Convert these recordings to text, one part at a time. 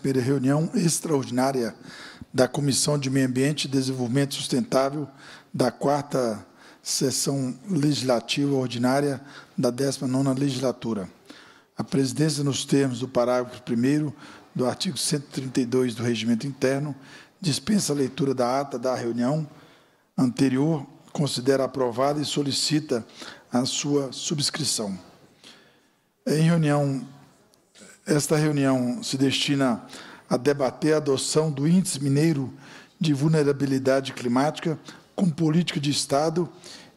primeira reunião extraordinária da Comissão de Meio Ambiente e Desenvolvimento Sustentável da quarta sessão legislativa ordinária da 19ª legislatura. A presidência, nos termos do parágrafo 1 do artigo 132 do Regimento Interno, dispensa a leitura da ata da reunião anterior, considera aprovada e solicita a sua subscrição. Em reunião esta reunião se destina a debater a adoção do Índice Mineiro de Vulnerabilidade Climática como política de Estado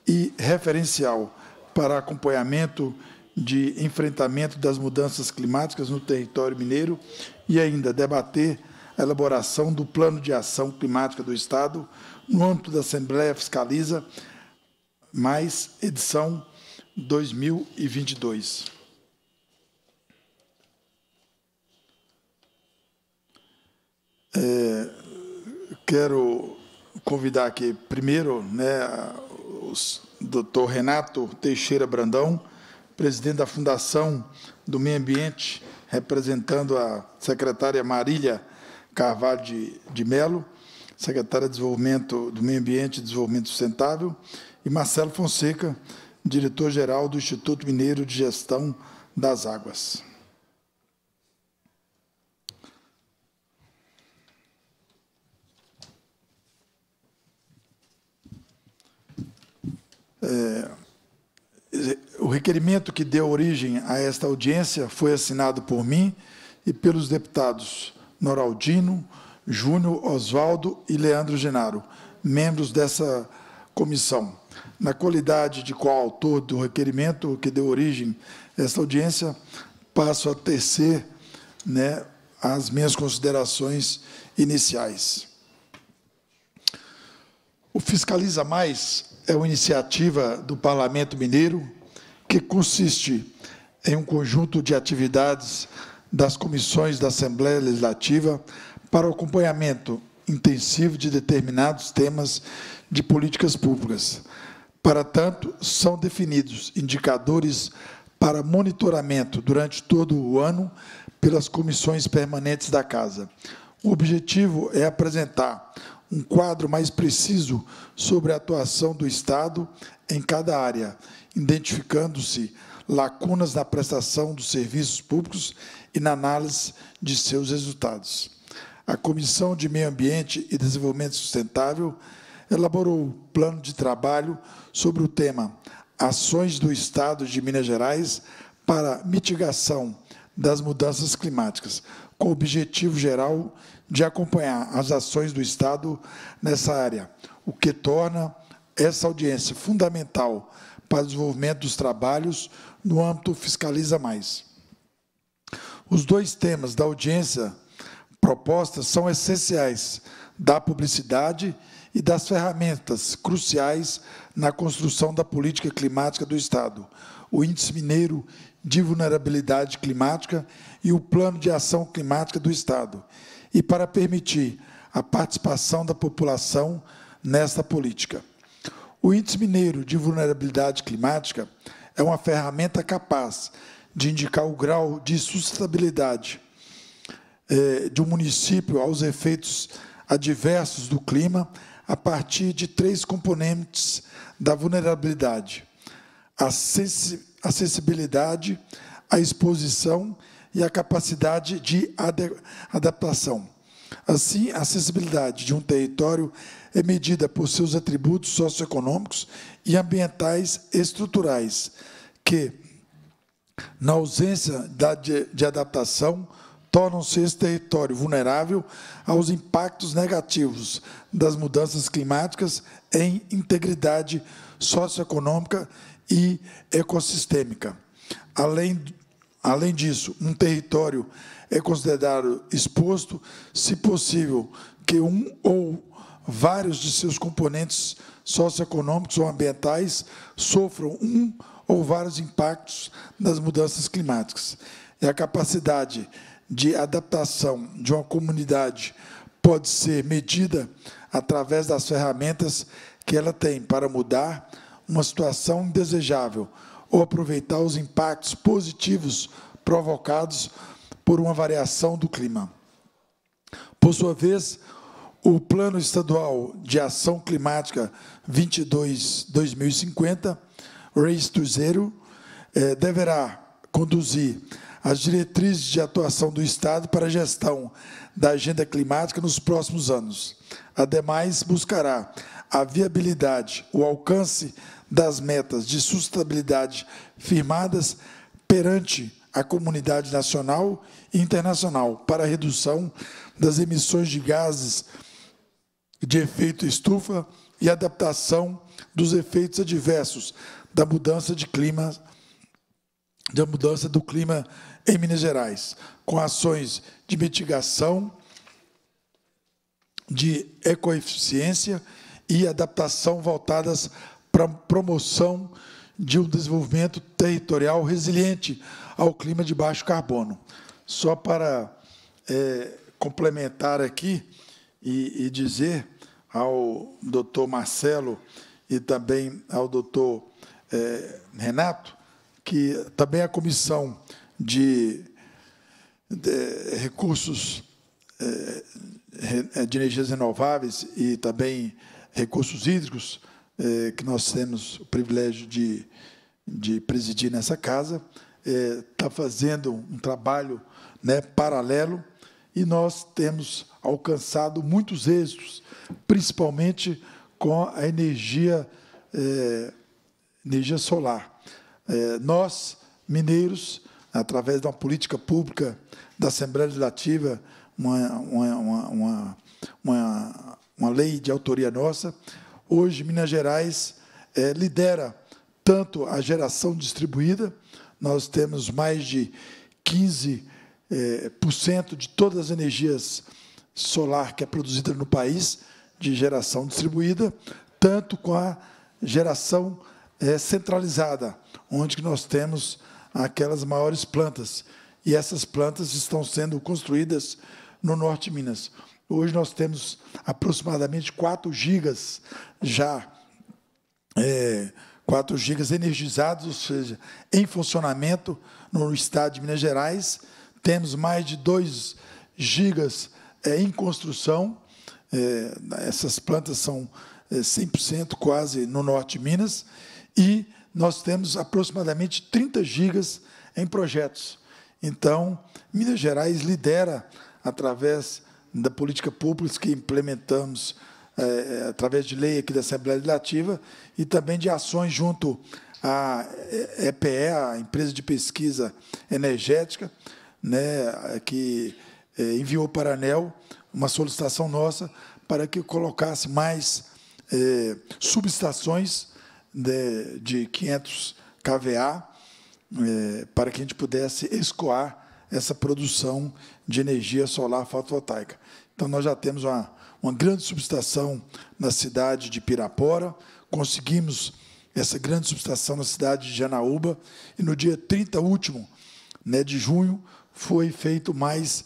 e referencial para acompanhamento de enfrentamento das mudanças climáticas no território mineiro e ainda debater a elaboração do Plano de Ação Climática do Estado no âmbito da Assembleia Fiscaliza, mais edição 2022. É, quero convidar aqui primeiro né, o doutor Renato Teixeira Brandão, presidente da Fundação do Meio Ambiente, representando a secretária Marília Carvalho de, de Melo, secretária de Desenvolvimento do Meio Ambiente e Desenvolvimento Sustentável, e Marcelo Fonseca, diretor-geral do Instituto Mineiro de Gestão das Águas. É, o requerimento que deu origem a esta audiência foi assinado por mim e pelos deputados Noraldino, Júnior Oswaldo e Leandro Genaro, membros dessa comissão. Na qualidade de coautor autor do requerimento que deu origem a esta audiência, passo a tecer né, as minhas considerações iniciais. O Fiscaliza Mais é uma iniciativa do Parlamento Mineiro que consiste em um conjunto de atividades das comissões da Assembleia Legislativa para o acompanhamento intensivo de determinados temas de políticas públicas. Para tanto, são definidos indicadores para monitoramento durante todo o ano pelas comissões permanentes da Casa. O objetivo é apresentar um quadro mais preciso sobre a atuação do Estado em cada área, identificando-se lacunas na prestação dos serviços públicos e na análise de seus resultados. A Comissão de Meio Ambiente e Desenvolvimento Sustentável elaborou o plano de trabalho sobre o tema Ações do Estado de Minas Gerais para mitigação das mudanças climáticas, com o objetivo geral de acompanhar as ações do Estado nessa área, o que torna essa audiência fundamental para o desenvolvimento dos trabalhos no âmbito Fiscaliza Mais. Os dois temas da audiência proposta são essenciais da publicidade e das ferramentas cruciais na construção da política climática do Estado, o Índice Mineiro de Vulnerabilidade Climática e o Plano de Ação Climática do Estado, e para permitir a participação da população nesta política. O Índice Mineiro de Vulnerabilidade Climática é uma ferramenta capaz de indicar o grau de sustentabilidade eh, de um município aos efeitos adversos do clima a partir de três componentes da vulnerabilidade: a acessibilidade, a exposição e e a capacidade de adaptação. Assim, a acessibilidade de um território é medida por seus atributos socioeconômicos e ambientais estruturais, que, na ausência de adaptação, tornam-se esse território vulnerável aos impactos negativos das mudanças climáticas em integridade socioeconômica e ecossistêmica, além Além disso, um território é considerado exposto se possível que um ou vários de seus componentes socioeconômicos ou ambientais sofram um ou vários impactos das mudanças climáticas. E a capacidade de adaptação de uma comunidade pode ser medida através das ferramentas que ela tem para mudar uma situação indesejável, ou aproveitar os impactos positivos provocados por uma variação do clima. Por sua vez, o Plano Estadual de Ação Climática 22-2050, Race to Zero, eh, deverá conduzir as diretrizes de atuação do Estado para a gestão da agenda climática nos próximos anos. Ademais, buscará a viabilidade, o alcance das metas de sustentabilidade firmadas perante a comunidade nacional e internacional para a redução das emissões de gases de efeito estufa e adaptação dos efeitos adversos da mudança de clima da mudança do clima em Minas Gerais, com ações de mitigação, de ecoeficiência e adaptação voltadas para promoção de um desenvolvimento territorial resiliente ao clima de baixo carbono. Só para é, complementar aqui e, e dizer ao doutor Marcelo e também ao doutor é, Renato que também a Comissão de, de Recursos é, de Energias Renováveis e também Recursos Hídricos é, que nós temos o privilégio de, de presidir nessa casa, está eh, é, fazendo um trabalho né, paralelo e nós temos alcançado muitos êxitos, principalmente com a energia, é, energia solar. É, nós, mineiros, através de uma política pública da Assembleia Legislativa, uma, uma, uma, uma, uma lei de autoria nossa, Hoje, Minas Gerais é, lidera tanto a geração distribuída, nós temos mais de 15% é, eh, por cento de todas as energias solar que é produzida no país, de geração distribuída, tanto com a geração é, centralizada, onde nós temos aquelas maiores plantas. E essas plantas estão sendo construídas no norte de Minas. Hoje nós temos aproximadamente 4 gigas já, é, 4 gigas energizados, ou seja, em funcionamento no estado de Minas Gerais. Temos mais de 2 gigas é, em construção. É, essas plantas são 100% é, quase no norte de Minas. E nós temos aproximadamente 30 gigas em projetos. Então, Minas Gerais lidera, através da política pública que implementamos é, é, através de lei aqui da Assembleia Legislativa e também de ações junto à EPE, é, a empresa de pesquisa energética, né, que é, enviou para a ANEL uma solicitação nossa para que colocasse mais é, subestações né, de, de 500 kVA é, para que a gente pudesse escoar essa produção de energia solar fotovoltaica. Então, nós já temos uma, uma grande subestação na cidade de Pirapora, conseguimos essa grande subestação na cidade de Janaúba, e no dia 30 último né, de junho foi feito mais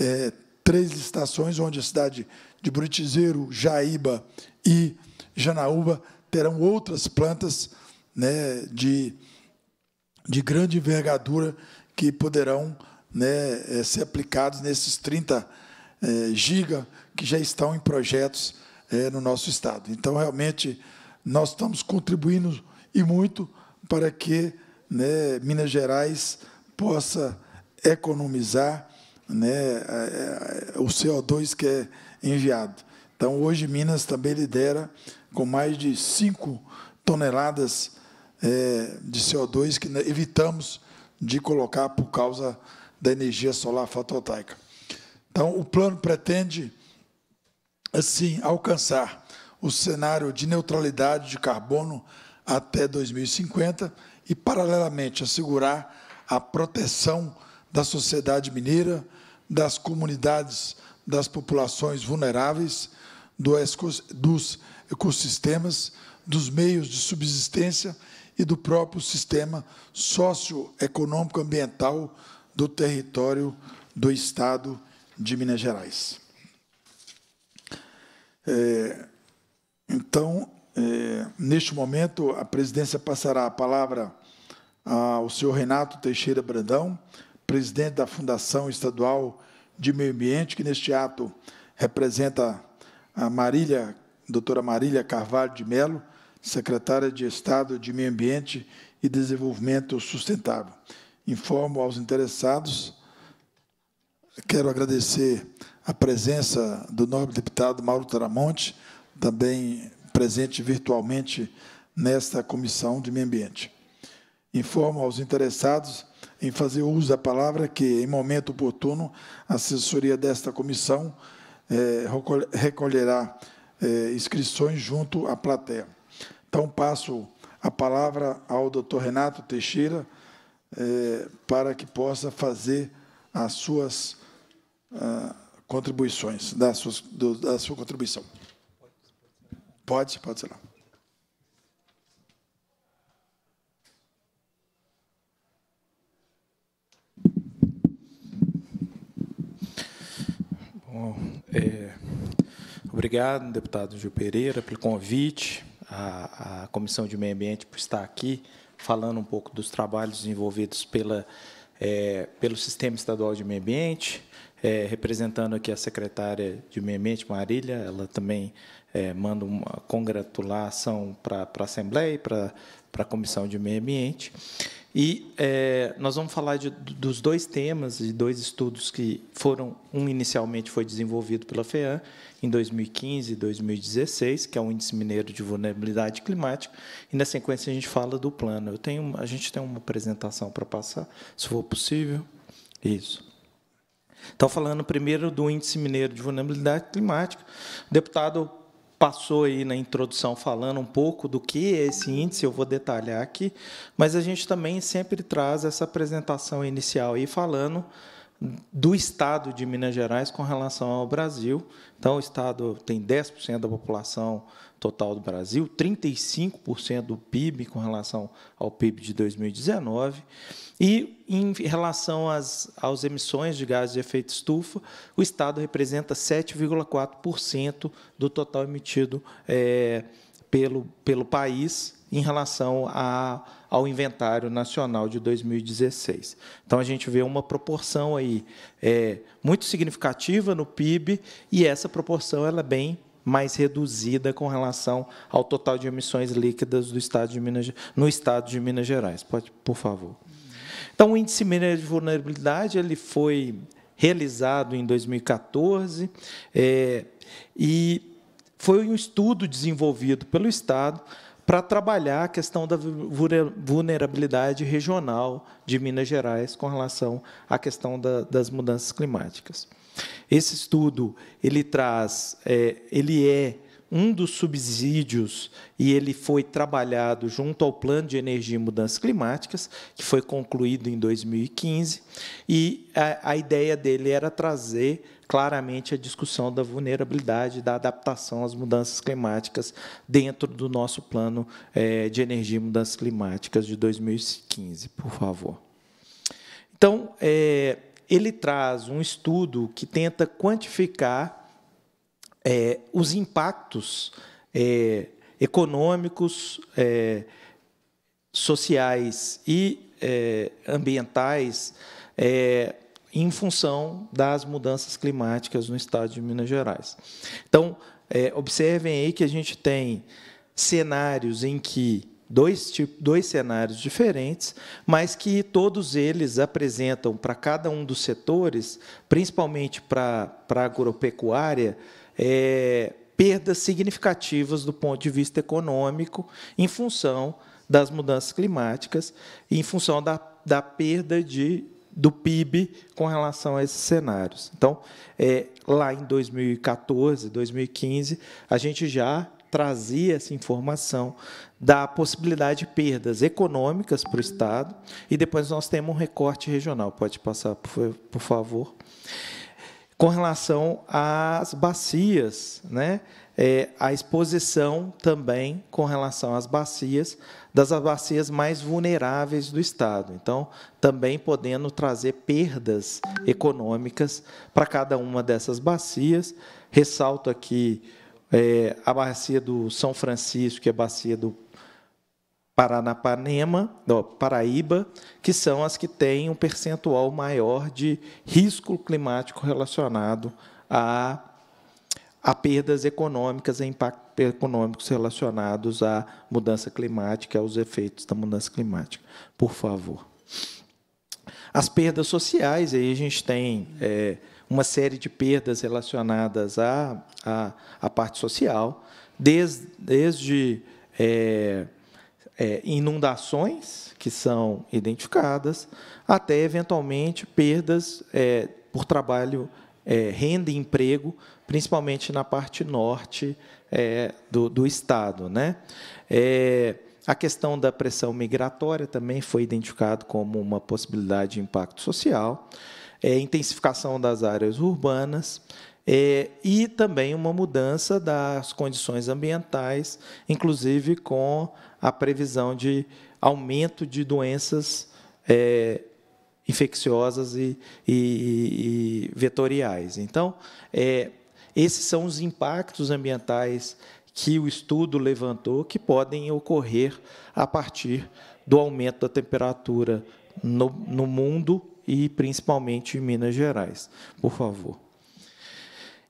é, três licitações, onde a cidade de Buritizeiro, Jaíba e Janaúba terão outras plantas né, de, de grande envergadura que poderão né, é, ser aplicados nesses 30 anos é, giga que já estão em projetos é, no nosso estado. Então, realmente, nós estamos contribuindo e muito para que né, Minas Gerais possa economizar né, é, é, o CO2 que é enviado. Então, hoje, Minas também lidera com mais de 5 toneladas é, de CO2 que né, evitamos de colocar por causa da energia solar fotovoltaica. Então, o plano pretende, assim, alcançar o cenário de neutralidade de carbono até 2050 e, paralelamente, assegurar a proteção da sociedade mineira, das comunidades, das populações vulneráveis, dos ecossistemas, dos meios de subsistência e do próprio sistema socioeconômico ambiental do território do Estado de Minas Gerais. É, então, é, neste momento, a presidência passará a palavra ao senhor Renato Teixeira Brandão, presidente da Fundação Estadual de Meio Ambiente, que neste ato representa a Marília, doutora Marília Carvalho de Melo, secretária de Estado de Meio Ambiente e Desenvolvimento Sustentável. Informo aos interessados Quero agradecer a presença do nobre deputado Mauro Tramonte, também presente virtualmente nesta Comissão de Meio Ambiente. Informo aos interessados em fazer uso da palavra que, em momento oportuno, a assessoria desta comissão é, recolherá é, inscrições junto à plateia. Então, passo a palavra ao doutor Renato Teixeira é, para que possa fazer as suas ah, contribuições, da sua, do, da sua contribuição. Pode, pode ser lá. Bom, é, obrigado, deputado Gil Pereira, pelo convite, à Comissão de Meio Ambiente por estar aqui, falando um pouco dos trabalhos desenvolvidos pela, é, pelo Sistema Estadual de Meio Ambiente, é, representando aqui a secretária de Meio Ambiente, Marília, ela também é, manda uma congratulação para a Assembleia e para a Comissão de Meio Ambiente. E é, nós vamos falar de, dos dois temas, de dois estudos que foram, um inicialmente foi desenvolvido pela FEAM em 2015 e 2016, que é o Índice Mineiro de Vulnerabilidade Climática, e na sequência a gente fala do plano. Eu tenho, a gente tem uma apresentação para passar, se for possível. Isso. Estou falando primeiro do Índice Mineiro de Vulnerabilidade Climática, o deputado passou aí na introdução falando um pouco do que é esse índice, eu vou detalhar aqui, mas a gente também sempre traz essa apresentação inicial aí falando do estado de Minas Gerais com relação ao Brasil. Então, o estado tem 10% da população total do Brasil, 35% do PIB com relação ao PIB de 2019, e em relação às, às emissões de gases de efeito estufa, o Estado representa 7,4% do total emitido é, pelo, pelo país em relação a, ao inventário nacional de 2016. Então, a gente vê uma proporção aí é, muito significativa no PIB, e essa proporção ela é bem mais reduzida com relação ao total de emissões líquidas do estado de Minas, no estado de Minas Gerais. Pode, por favor. Então, o índice mínimo de vulnerabilidade ele foi realizado em 2014 é, e foi um estudo desenvolvido pelo Estado para trabalhar a questão da vulnerabilidade regional de Minas Gerais com relação à questão da, das mudanças climáticas. Esse estudo ele traz, é, ele é um dos subsídios e ele foi trabalhado junto ao Plano de Energia e Mudanças Climáticas, que foi concluído em 2015, e a, a ideia dele era trazer claramente a discussão da vulnerabilidade da adaptação às mudanças climáticas dentro do nosso plano é, de energia e mudanças climáticas de 2015, por favor. Então, é, ele traz um estudo que tenta quantificar é, os impactos é, econômicos, é, sociais e é, ambientais é, em função das mudanças climáticas no estado de Minas Gerais. Então, é, observem aí que a gente tem cenários em que dois, dois cenários diferentes, mas que todos eles apresentam para cada um dos setores, principalmente para, para a agropecuária, é, perdas significativas do ponto de vista econômico, em função das mudanças climáticas, em função da, da perda de, do PIB com relação a esses cenários. Então, é, lá em 2014, 2015, a gente já trazia essa informação da possibilidade de perdas econômicas para o Estado, e depois nós temos um recorte regional. Pode passar, por, favor. Com relação às bacias, né? É, a exposição também com relação às bacias, das bacias mais vulneráveis do Estado. Então, também podendo trazer perdas econômicas para cada uma dessas bacias. Ressalto aqui é, a bacia do São Francisco, que é a bacia do Paranapanema, não, Paraíba, que são as que têm um percentual maior de risco climático relacionado a, a perdas econômicas, a impactos econômicos relacionados à mudança climática, aos efeitos da mudança climática. Por favor. As perdas sociais, aí a gente tem é, uma série de perdas relacionadas à, à, parte social, desde. desde é, é, inundações que são identificadas, até eventualmente perdas é, por trabalho, é, renda e emprego, principalmente na parte norte é, do, do, estado, né? É, a questão da pressão migratória também foi identificada como uma possibilidade de impacto social, é, intensificação das áreas urbanas, é, e também uma mudança das condições ambientais, inclusive com a previsão de aumento de doenças é, infecciosas e, e, e, vetoriais. Então, é, esses são os impactos ambientais que o estudo levantou que podem ocorrer a partir do aumento da temperatura no, no mundo e principalmente em Minas Gerais. Por favor.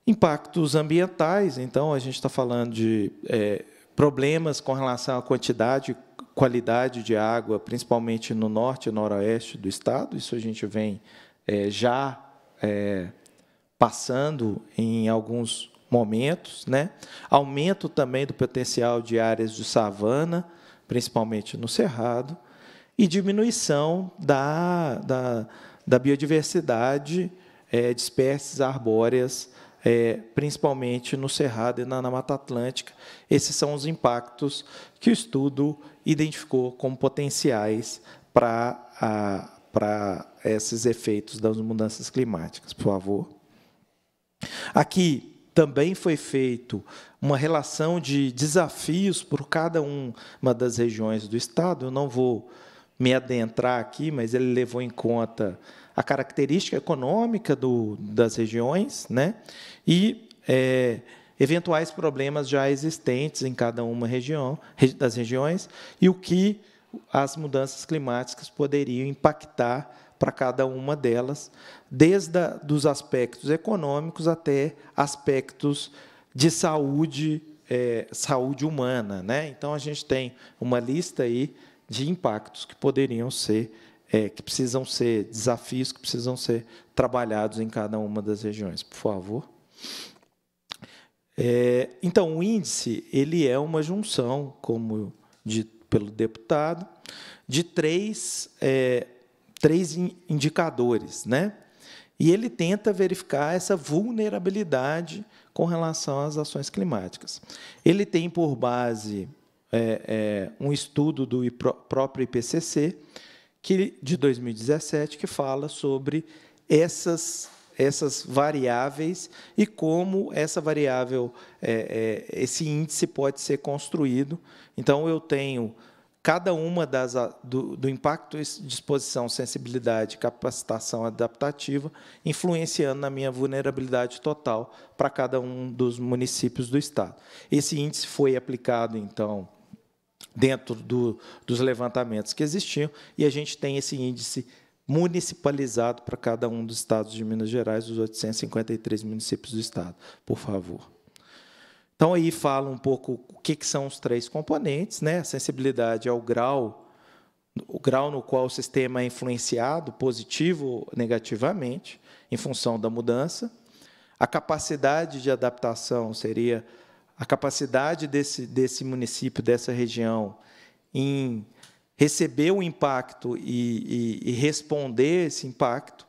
Impactos ambientais, então a gente está falando de é, problemas com relação à quantidade e qualidade de água, principalmente no norte e noroeste do estado. Isso a gente vem é, já é, passando em alguns momentos. Né? Aumento também do potencial de áreas de savana, principalmente no cerrado, e diminuição da, da, da biodiversidade é, de espécies arbóreas é, principalmente no Cerrado e na, na Mata Atlântica. Esses são os impactos que o estudo identificou como potenciais para para esses efeitos das mudanças climáticas, por favor. Aqui também foi feito uma relação de desafios por cada uma das regiões do estado. Eu não vou me adentrar aqui, mas ele levou em conta a característica econômica do, das regiões né? e é, eventuais problemas já existentes em cada uma região, das regiões e o que as mudanças climáticas poderiam impactar para cada uma delas, desde a, dos aspectos econômicos até aspectos de saúde, é, saúde humana, né? Então a gente tem uma lista aí de impactos que poderiam ser é, que precisam ser, desafios que precisam ser trabalhados em cada uma das regiões. Por favor. É, então, o índice ele é uma junção, como dito pelo deputado, de três, é, três indicadores, né? E ele tenta verificar essa vulnerabilidade com relação às ações climáticas. Ele tem por base é, é, um estudo do próprio IPCC, que, de 2017 que fala sobre essas essas variáveis e como essa variável, é, é, esse índice pode ser construído. Então, eu tenho cada uma das do, do impacto, disposição, sensibilidade, capacitação adaptativa, influenciando na minha vulnerabilidade total para cada um dos municípios do estado. Esse índice foi aplicado, então, dentro do, dos levantamentos que existiam, e a gente tem esse índice municipalizado para cada um dos estados de Minas Gerais, os 853 municípios do estado, por favor. Então, aí fala um pouco o que, que são os três componentes, né? A sensibilidade ao grau, o grau no qual o sistema é influenciado, positivo ou negativamente, em função da mudança. A capacidade de adaptação seria a capacidade desse, desse município, dessa região, em receber o impacto e, e, e responder esse impacto,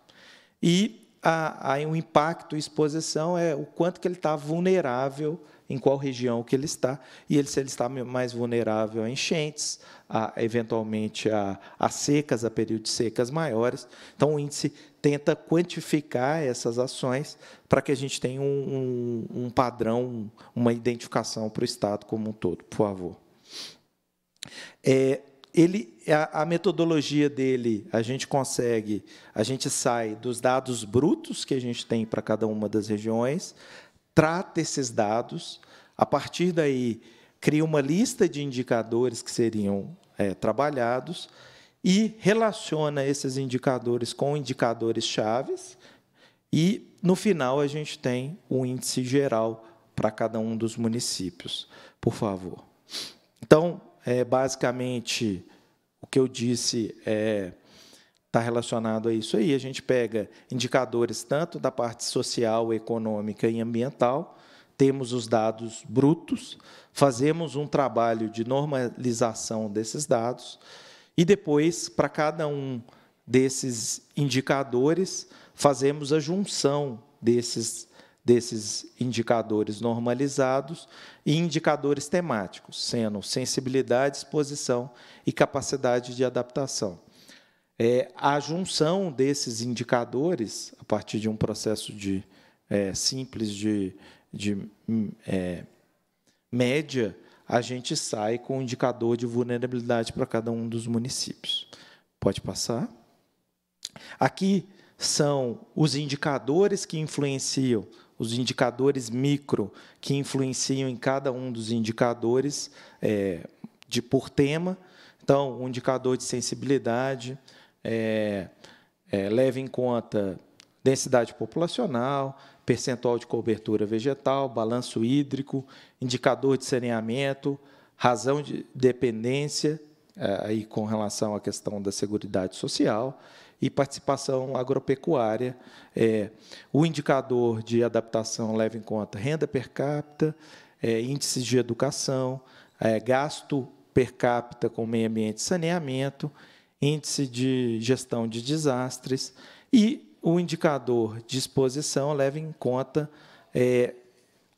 e a, a, o impacto e exposição é o quanto que ele está vulnerável em qual região que ele está, e ele, se ele está mais vulnerável a enchentes, a, eventualmente a, a secas, a períodos de secas maiores. Então, o índice tenta quantificar essas ações para que a gente tenha um, um, um padrão, uma identificação para o Estado como um todo, por favor. É, ele, a, a, metodologia dele, a gente consegue, a gente sai dos dados brutos que a gente tem para cada uma das regiões, trata esses dados, a partir daí cria uma lista de indicadores que seriam é, trabalhados e relaciona esses indicadores com indicadores chaves e no final, a gente tem o um índice geral para cada um dos municípios, por favor. Então, é, basicamente, o que eu disse é está relacionado a isso aí. A gente pega indicadores tanto da parte social, econômica e ambiental, temos os dados brutos, fazemos um trabalho de normalização desses dados e depois, para cada um desses indicadores, fazemos a junção desses, desses indicadores normalizados e indicadores temáticos, sendo sensibilidade, exposição e capacidade de adaptação. É, a junção desses indicadores, a partir de um processo de, é, simples de, de hum, é, média, a gente sai com um indicador de vulnerabilidade para cada um dos municípios. Pode passar. Aqui são os indicadores que influenciam, os indicadores micro que influenciam em cada um dos indicadores é, de por tema. Então, o indicador de sensibilidade é, é, leva em conta densidade populacional, percentual de cobertura vegetal, balanço hídrico, indicador de saneamento, razão de dependência, é, aí com relação à questão da segurança social, e participação agropecuária. É, o indicador de adaptação leva em conta renda per capita, é, índices de educação, é, gasto per capita com meio ambiente e saneamento, índice de gestão de desastres e o indicador de exposição leva em conta é,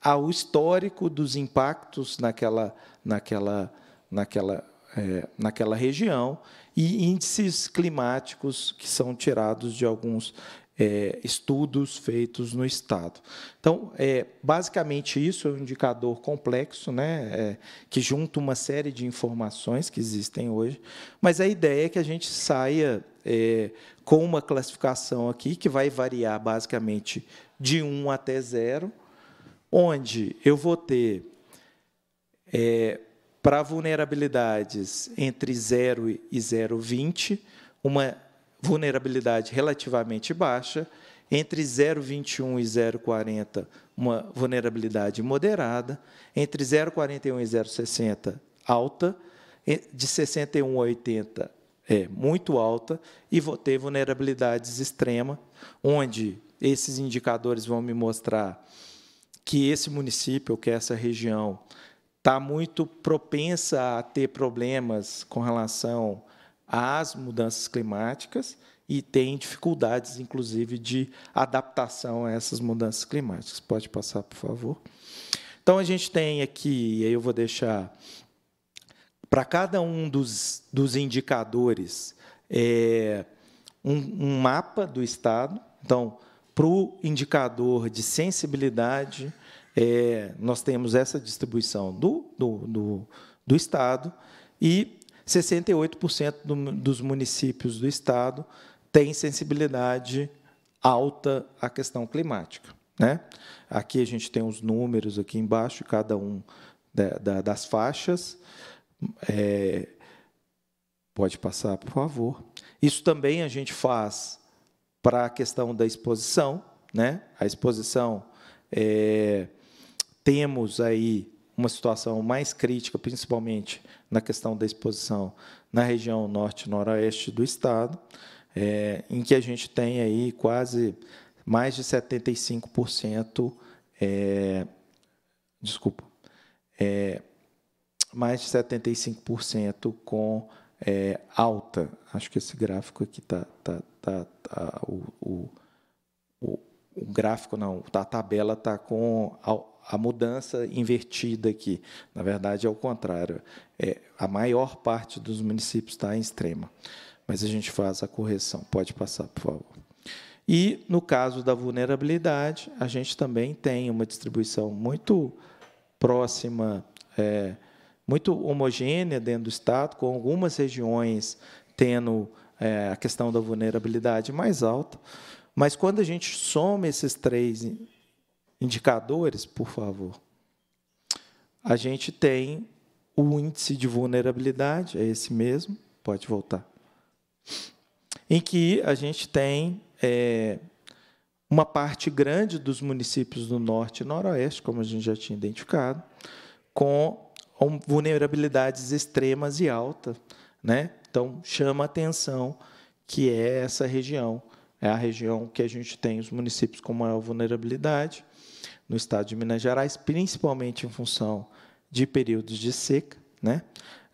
ao histórico dos impactos naquela, naquela, naquela é, naquela região e índices climáticos que são tirados de alguns é, estudos feitos no Estado. Então, é, basicamente, isso é um indicador complexo, né, é, que junta uma série de informações que existem hoje, mas a ideia é que a gente saia é, com uma classificação aqui que vai variar basicamente de 1 até 0, onde eu vou ter é, para vulnerabilidades entre 0 e 0,20, uma vulnerabilidade relativamente baixa, entre 0,21 e 0,40, uma vulnerabilidade moderada, entre 0,41 e 0,60, alta, de 61 a 80, é muito alta, e vou ter vulnerabilidades extrema, onde esses indicadores vão me mostrar que esse município, que é essa região, está muito propensa a ter problemas com relação às mudanças climáticas e tem dificuldades, inclusive, de adaptação a essas mudanças climáticas. Pode passar, por favor. Então, a gente tem aqui, e aí eu vou deixar para cada um dos, dos indicadores é, um, um mapa do Estado. Então, para o indicador de sensibilidade, é, nós temos essa distribuição do, do, do, do Estado e 68% do, dos municípios do Estado têm sensibilidade alta à questão climática. Né? Aqui a gente tem os números aqui embaixo, cada um da, da, das faixas. É, pode passar, por favor. Isso também a gente faz para a questão da exposição. Né? A exposição é, temos aí uma situação mais crítica, principalmente na questão da exposição na região norte noroeste do estado, é, em que a gente tem aí quase mais de 75%, é, desculpa, é, mais de 75% com é, alta. Acho que esse gráfico aqui está. Tá, tá, tá, o, o, o, gráfico não, tá, a tabela está com a mudança invertida aqui. Na verdade, é o contrário. É, a maior parte dos municípios está em extrema. Mas a gente faz a correção. Pode passar, por favor. E, no caso da vulnerabilidade, a gente também tem uma distribuição muito próxima, é, muito homogênea dentro do Estado, com algumas regiões tendo é, a questão da vulnerabilidade mais alta. Mas, quando a gente soma esses três indicadores, por favor, a gente tem o índice de vulnerabilidade, é esse mesmo, pode voltar, em que a gente tem é, uma parte grande dos municípios do norte e noroeste, como a gente já tinha identificado, com vulnerabilidades extremas e alta, né? Então chama atenção que é essa região, é a região que a gente tem os municípios com maior vulnerabilidade no estado de Minas Gerais, principalmente em função de períodos de seca, né?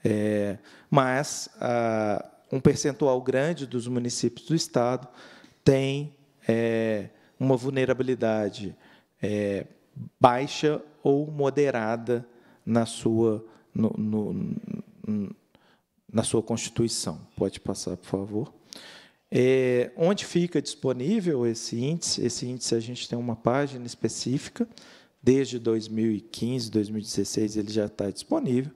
É, mas a, ah, um percentual grande dos municípios do estado tem é, uma vulnerabilidade é, baixa ou moderada na sua no, no, na sua constituição. Pode passar, por favor. É, onde fica disponível esse índice? Esse índice a gente tem uma página específica. Desde 2015, 2016 ele já está disponível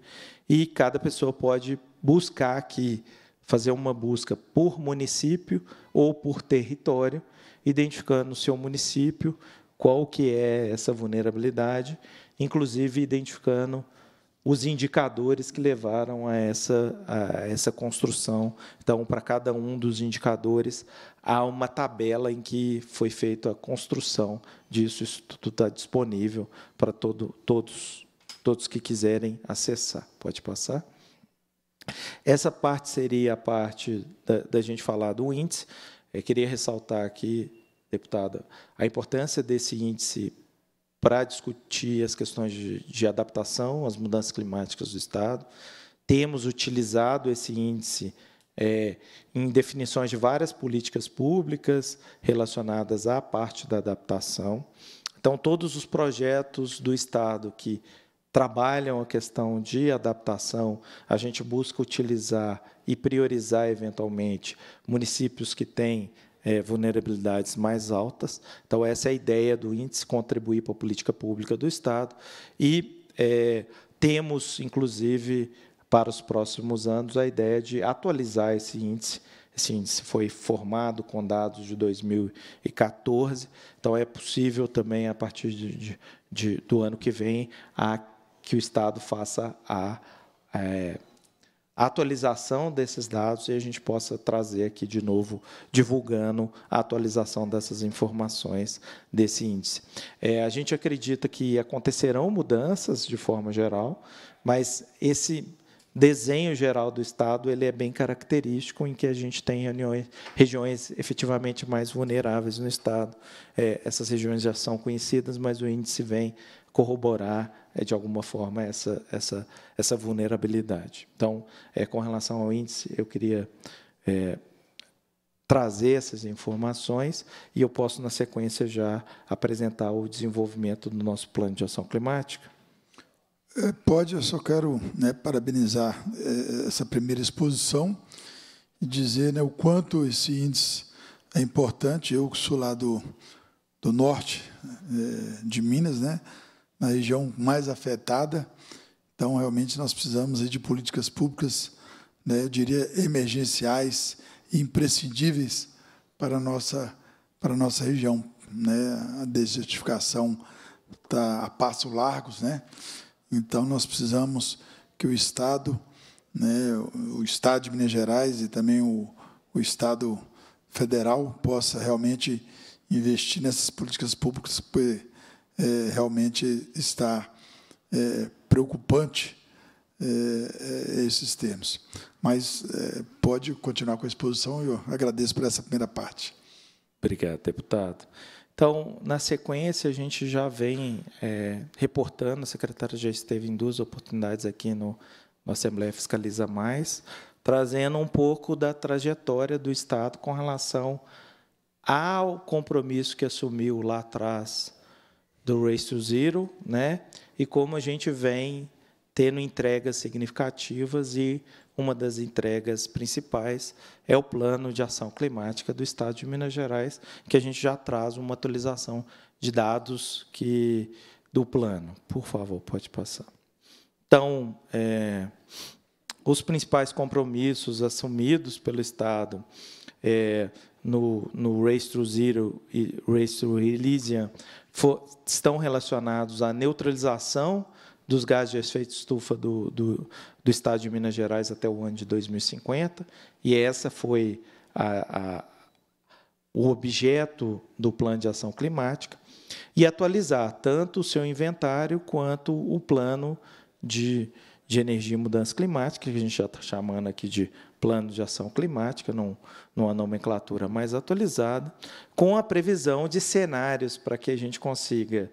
e cada pessoa pode buscar aqui, fazer uma busca por município ou por território, identificando o seu município, qual que é essa vulnerabilidade, inclusive identificando os indicadores que levaram a essa, a essa construção. Então, para cada um dos indicadores, há uma tabela em que foi feita a construção disso. Isso tudo está disponível para todo, todos, todos que quiserem acessar. Pode passar? Essa parte seria a parte da, da gente falar do índice. Eu queria ressaltar aqui, deputada, a importância desse índice para discutir as questões de, de adaptação às mudanças climáticas do Estado. Temos utilizado esse índice é, em definições de várias políticas públicas relacionadas à parte da adaptação. Então, todos os projetos do Estado que trabalham a questão de adaptação, a gente busca utilizar e priorizar, eventualmente, municípios que têm é, vulnerabilidades mais altas. Então, essa é a ideia do índice contribuir para a política pública do Estado. E é, temos, inclusive, para os próximos anos, a ideia de atualizar esse índice. Esse índice foi formado com dados de 2014, então é possível também, a partir de, de, de do ano que vem, a, que o Estado faça a. É, atualização desses dados e a gente possa trazer aqui de novo, divulgando a atualização dessas informações desse índice. É, a gente acredita que acontecerão mudanças de forma geral, mas esse desenho geral do Estado ele é bem característico em que a gente tem reuniões, regiões efetivamente mais vulneráveis no Estado. É, essas regiões já são conhecidas, mas o índice vem corroborar é, de alguma forma essa, essa, essa vulnerabilidade. Então, é, com relação ao índice, eu queria é, trazer essas informações e eu posso, na sequência, já apresentar o desenvolvimento do nosso plano de ação climática. É, pode, eu só quero né, parabenizar é, essa primeira exposição e dizer né, o quanto esse índice é importante. Eu, que sou lá do, do norte é, de Minas, né? na região mais afetada. Então, realmente, nós precisamos de políticas públicas, né, eu diria, emergenciais, imprescindíveis para a nossa, para a nossa região. Né? A desertificação está a passos largos, né? então nós precisamos que o Estado, né, o Estado de Minas Gerais e também o, o Estado federal possa realmente investir nessas políticas públicas, porque é, realmente está é, preocupante é, é esses termos. Mas é, pode continuar com a exposição, eu agradeço por essa primeira parte. Obrigado, deputado. Então, na sequência, a gente já vem é, reportando, a secretária já esteve em duas oportunidades aqui no, no Assembleia Fiscaliza Mais, trazendo um pouco da trajetória do Estado com relação ao compromisso que assumiu lá atrás do Race to Zero, né? E como a gente vem tendo entregas significativas e uma das entregas principais é o plano de ação climática do Estado de Minas Gerais, que a gente já traz uma atualização de dados que do plano. Por favor, pode passar. Então, é, os principais compromissos assumidos pelo Estado é, no, no Race to Zero e Race to Elysium for, estão relacionados à neutralização dos gases de efeito estufa do, do, do, Estado de Minas Gerais até o ano de 2050, e essa foi a, a, o objeto do Plano de Ação Climática, e atualizar tanto o seu inventário quanto o plano de, de energia e mudança climática, que a gente já está chamando aqui de plano de ação climática, num, numa nomenclatura mais atualizada, com a previsão de cenários para que a gente consiga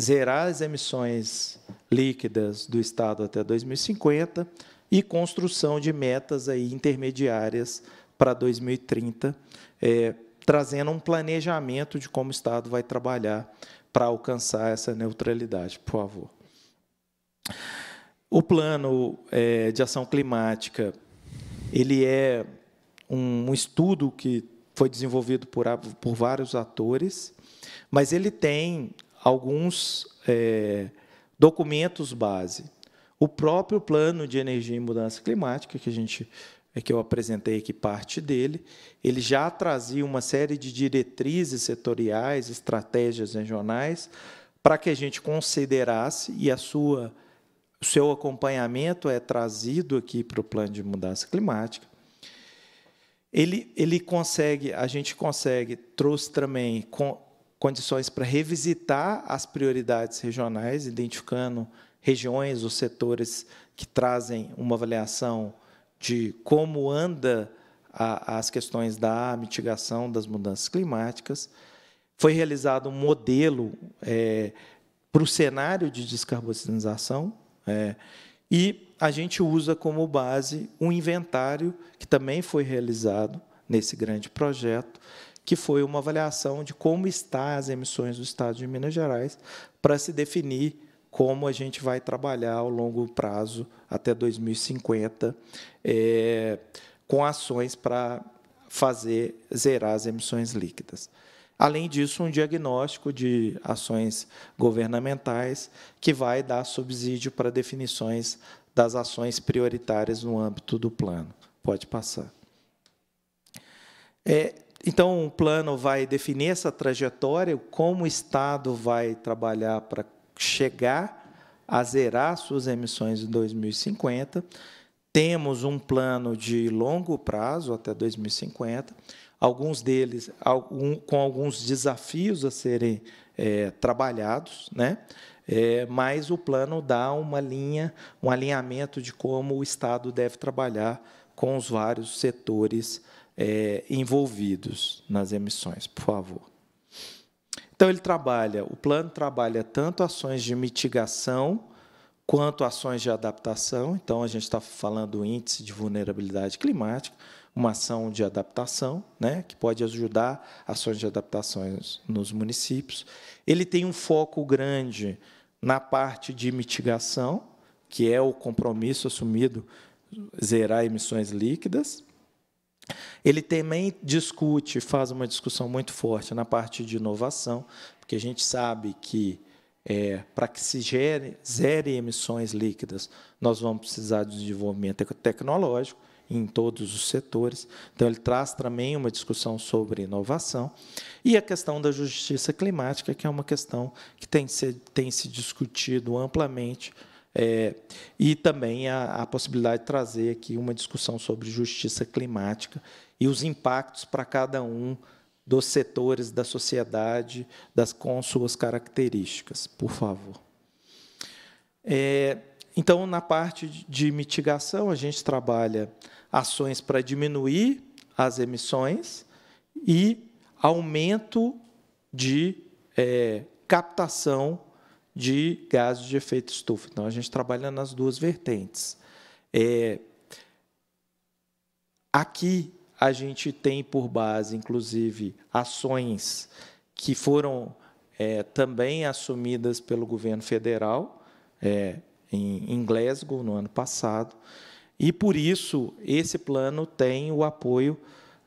zerar as emissões líquidas do Estado até 2050 e construção de metas aí intermediárias para 2030, é, trazendo um planejamento de como o Estado vai trabalhar para alcançar essa neutralidade, por favor. O plano é, de ação climática ele é um, um estudo que foi desenvolvido por, por vários atores, mas ele tem alguns é, documentos base. O próprio plano de energia e mudança climática que a gente é que eu apresentei aqui parte dele, ele já trazia uma série de diretrizes setoriais, estratégias regionais, para que a gente considerasse e a sua o seu acompanhamento é trazido aqui para o plano de mudança climática. Ele, ele consegue, a gente consegue, trouxe também com, condições para revisitar as prioridades regionais, identificando regiões ou setores que trazem uma avaliação de como anda a, as questões da mitigação das mudanças climáticas. Foi realizado um modelo é, para o cenário de descarbonização, é, e a gente usa como base um inventário que também foi realizado nesse grande projeto, que foi uma avaliação de como está as emissões do Estado de Minas Gerais para se definir como a gente vai trabalhar ao longo prazo até 2050 é, com ações para fazer zerar as emissões líquidas. Além disso, um diagnóstico de ações governamentais que vai dar subsídio para definições das ações prioritárias no âmbito do plano. Pode passar. É, então, o plano vai definir essa trajetória, como o Estado vai trabalhar para chegar a zerar suas emissões em 2050. Temos um plano de longo prazo, até 2050, alguns deles algum, com alguns desafios a serem é, trabalhados, né? É, mas o plano dá uma linha, um alinhamento de como o Estado deve trabalhar com os vários setores é, envolvidos nas emissões, por favor. Então ele trabalha, o plano trabalha tanto ações de mitigação quanto ações de adaptação. Então a gente está falando do índice de vulnerabilidade climática, uma ação de adaptação, né, que pode ajudar ações de adaptações nos municípios. Ele tem um foco grande na parte de mitigação, que é o compromisso assumido zerar emissões líquidas. Ele também discute, faz uma discussão muito forte na parte de inovação, porque a gente sabe que é, para que se gere, zere emissões líquidas, nós vamos precisar de desenvolvimento tecnológico em todos os setores. Então, ele traz também uma discussão sobre inovação. E a questão da justiça climática, que é uma questão que tem se, tem se discutido amplamente, é, e também a, a possibilidade de trazer aqui uma discussão sobre justiça climática e os impactos para cada um dos setores da sociedade, das com suas características, por favor. É, então, na parte de mitigação, a gente trabalha ações para diminuir as emissões e aumento de é, captação de gases de efeito estufa. Então, a gente trabalha nas duas vertentes. É, aqui, a gente tem por base, inclusive, ações que foram é, também assumidas pelo governo federal, é, em, em Glasgow, no ano passado, e por isso esse plano tem o apoio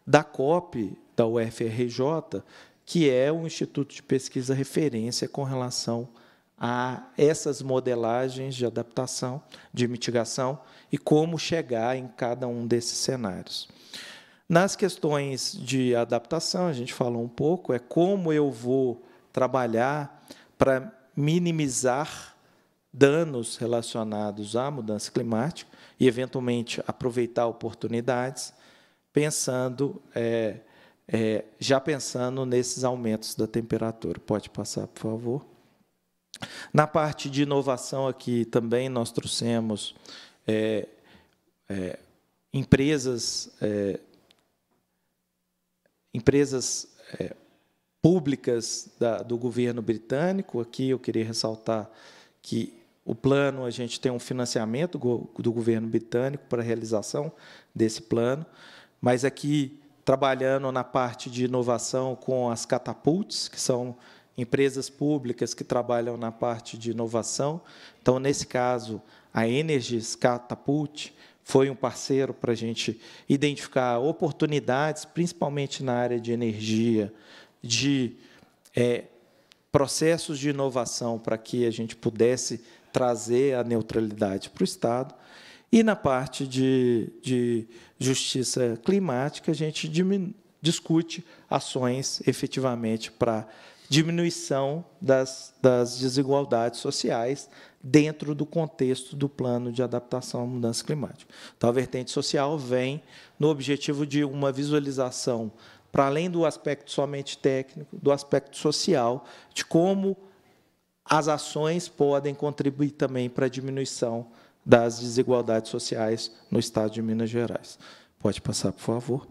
da COP da UFRJ, que é o instituto de pesquisa referência com relação a essas modelagens de adaptação, de mitigação e como chegar em cada um desses cenários. Nas questões de adaptação, a gente falou um pouco, é como eu vou trabalhar para minimizar danos relacionados à mudança climática e, eventualmente, aproveitar oportunidades, pensando, é, é, já pensando nesses aumentos da temperatura. Pode passar, por favor. Na parte de inovação aqui também nós trouxemos é, é empresas, é, empresas é, públicas da, do governo britânico. Aqui eu queria ressaltar que o plano, a gente tem um financiamento do governo britânico para a realização desse plano, mas aqui trabalhando na parte de inovação com as catapultes, que são empresas públicas que trabalham na parte de inovação. Então, nesse caso, a Energies Catapult foi um parceiro para a gente identificar oportunidades, principalmente na área de energia, de é, processos de inovação para que a gente pudesse trazer a neutralidade para o Estado. E na parte de, de justiça climática, a gente discute ações efetivamente para diminuição das, das desigualdades sociais dentro do contexto do plano de adaptação à mudança climática. Então, a vertente social vem no objetivo de uma visualização, para além do aspecto somente técnico, do aspecto social, de como as ações podem contribuir também para a diminuição das desigualdades sociais no estado de Minas Gerais. Pode passar, por favor.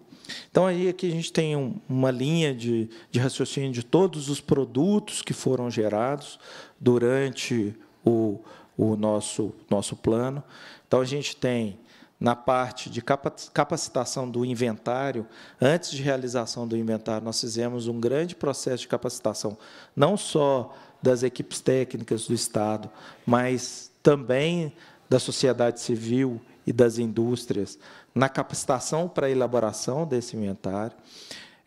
Então, aí aqui a gente tem uma linha de, de, raciocínio de todos os produtos que foram gerados durante o, o nosso, nosso plano. Então, a gente tem na parte de capacitação do inventário, antes de realização do inventário, nós fizemos um grande processo de capacitação, não só das equipes técnicas do Estado, mas também da sociedade civil e das indústrias, na capacitação para a elaboração desse inventário.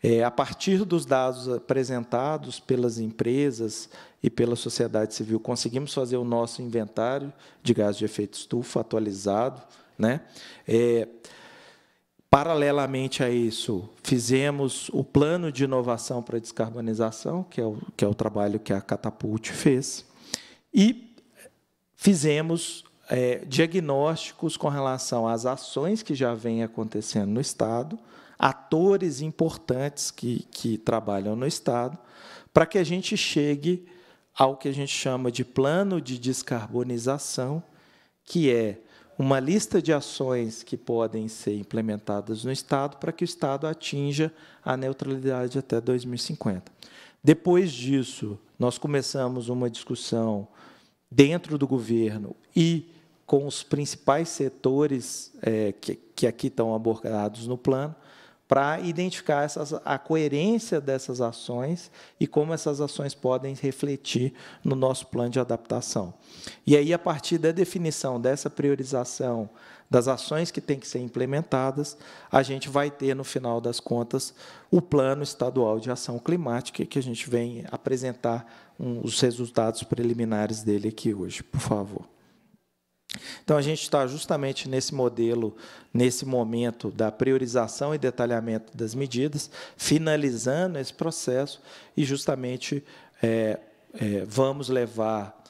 É, a partir dos dados apresentados pelas empresas e pela sociedade civil, conseguimos fazer o nosso inventário de gás de efeito estufa atualizado. Né? É, Paralelamente a isso, fizemos o plano de inovação para descarbonização, que é o, que é o trabalho que a Catapult fez, e fizemos é, diagnósticos com relação às ações que já vêm acontecendo no Estado, atores importantes que, que trabalham no Estado, para que a gente chegue ao que a gente chama de plano de descarbonização, que é uma lista de ações que podem ser implementadas no Estado para que o Estado atinja a neutralidade até 2050. Depois disso, nós começamos uma discussão dentro do governo e com os principais setores é, que, que aqui estão abordados no plano, para identificar essas, a coerência dessas ações e como essas ações podem refletir no nosso plano de adaptação. E aí, a partir da definição dessa priorização das ações que têm que ser implementadas, a gente vai ter, no final das contas, o Plano Estadual de Ação Climática, que a gente vem apresentar um, os resultados preliminares dele aqui hoje. Por favor. Então, a gente está justamente nesse modelo, nesse momento da priorização e detalhamento das medidas, finalizando esse processo e justamente é, é, vamos levar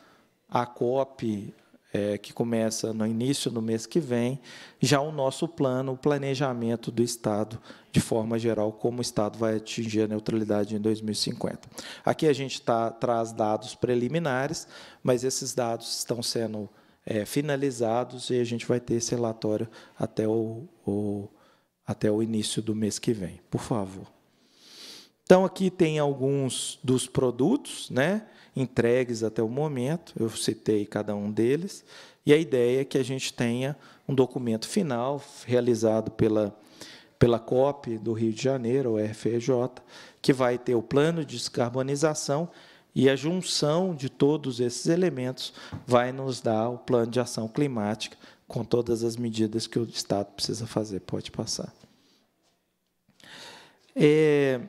a COP, é, que começa no início do mês que vem, já o nosso plano, o planejamento do Estado, de forma geral, como o Estado vai atingir a neutralidade em 2050. Aqui a gente tá, traz dados preliminares, mas esses dados estão sendo é, finalizados e a gente vai ter esse relatório até o, o, até o início do mês que vem. Por favor. Então, aqui tem alguns dos produtos né, entregues até o momento, eu citei cada um deles, e a ideia é que a gente tenha um documento final realizado pela, pela COP do Rio de Janeiro, ou RFJ, que vai ter o plano de descarbonização e a junção de todos esses elementos vai nos dar o plano de ação climática, com todas as medidas que o Estado precisa fazer. Pode passar. É,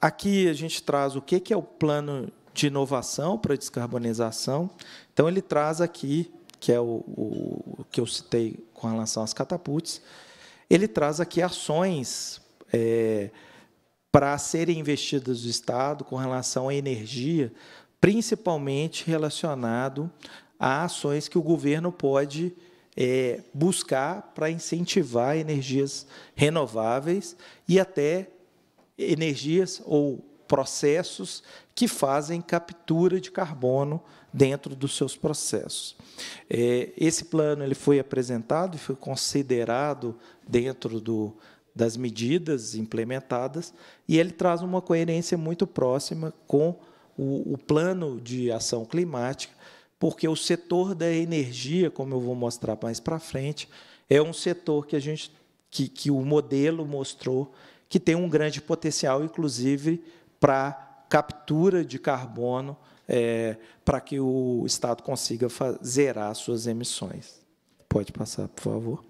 aqui a gente traz o que é o plano de inovação para descarbonização. Então, ele traz aqui, que é o, o, que eu citei com relação às catapultes, ele traz aqui ações. É, para serem investidas do Estado com relação à energia, principalmente relacionado a ações que o governo pode é, buscar para incentivar energias renováveis e até energias ou processos que fazem captura de carbono dentro dos seus processos. É, esse plano ele foi apresentado e foi considerado dentro do das medidas implementadas, e ele traz uma coerência muito próxima com o, o plano de ação climática, porque o setor da energia, como eu vou mostrar mais para frente, é um setor que a gente que, que o modelo mostrou que tem um grande potencial, inclusive, para captura de carbono, é, para que o Estado consiga zerar suas emissões. Pode passar, por favor.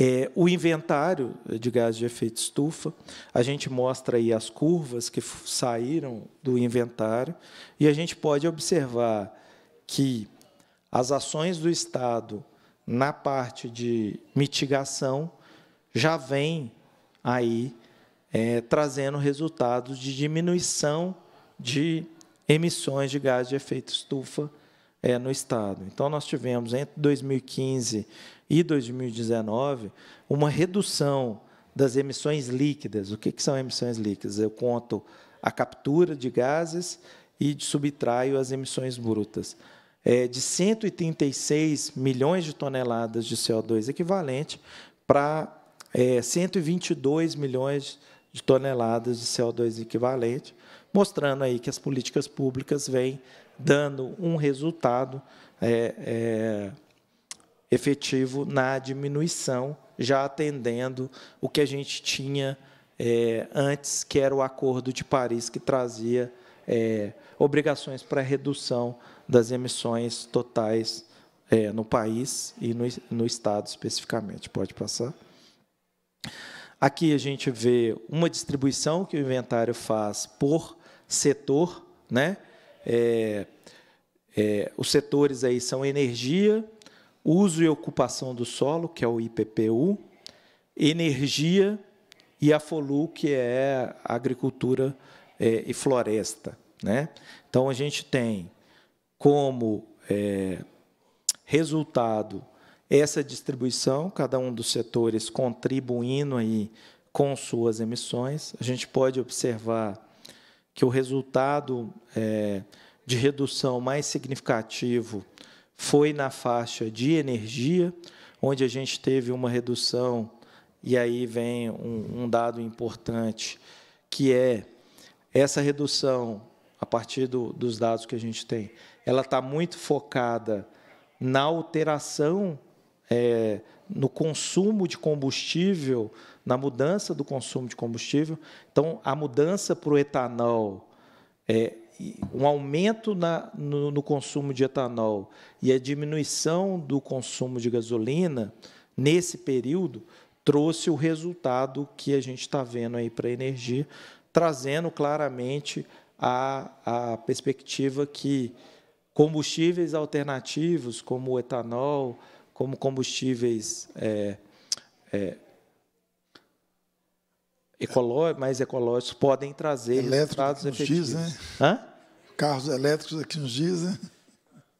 É, o inventário de gás de efeito estufa, a gente mostra aí as curvas que saíram do inventário e a gente pode observar que as ações do Estado na parte de mitigação já vem aí é, trazendo resultados de diminuição de emissões de gás de efeito estufa é, no Estado. Então, nós tivemos, entre 2015 e 2019, uma redução das emissões líquidas. O que, que são emissões líquidas? Eu conto a captura de gases e subtraio as emissões brutas. É, de 136 milhões de toneladas de CO2 equivalente para é, 122 milhões de toneladas de CO2 equivalente, mostrando aí que as políticas públicas vêm dando um resultado é, é, efetivo na diminuição, já atendendo o que a gente tinha é, antes, que era o Acordo de Paris, que trazia é, obrigações para redução das emissões totais é, no país e no, no Estado especificamente. Pode passar. Aqui a gente vê uma distribuição que o inventário faz por setor, né? É, é, os setores aí são energia, uso e ocupação do solo, que é o IPPU, energia e a FOLU, que é agricultura é, e floresta. Né? Então, a gente tem como é, resultado essa distribuição, cada um dos setores contribuindo aí com suas emissões. A gente pode observar que o resultado é, de redução mais significativo foi na faixa de energia, onde a gente teve uma redução, e aí vem um, um dado importante, que é essa redução, a partir do, dos dados que a gente tem, ela está muito focada na alteração é, no consumo de combustível na mudança do consumo de combustível. Então, a mudança para o etanol, é, um aumento na, no, no consumo de etanol e a diminuição do consumo de gasolina nesse período trouxe o resultado que a gente está vendo aí para a energia, trazendo claramente a, a perspectiva que combustíveis alternativos, como o etanol, como combustíveis é, é, ecoló mais ecológicos podem trazer Elétrico resultados efetivos. Diz, né? Hã? Carros elétricos aqui nos dizem né?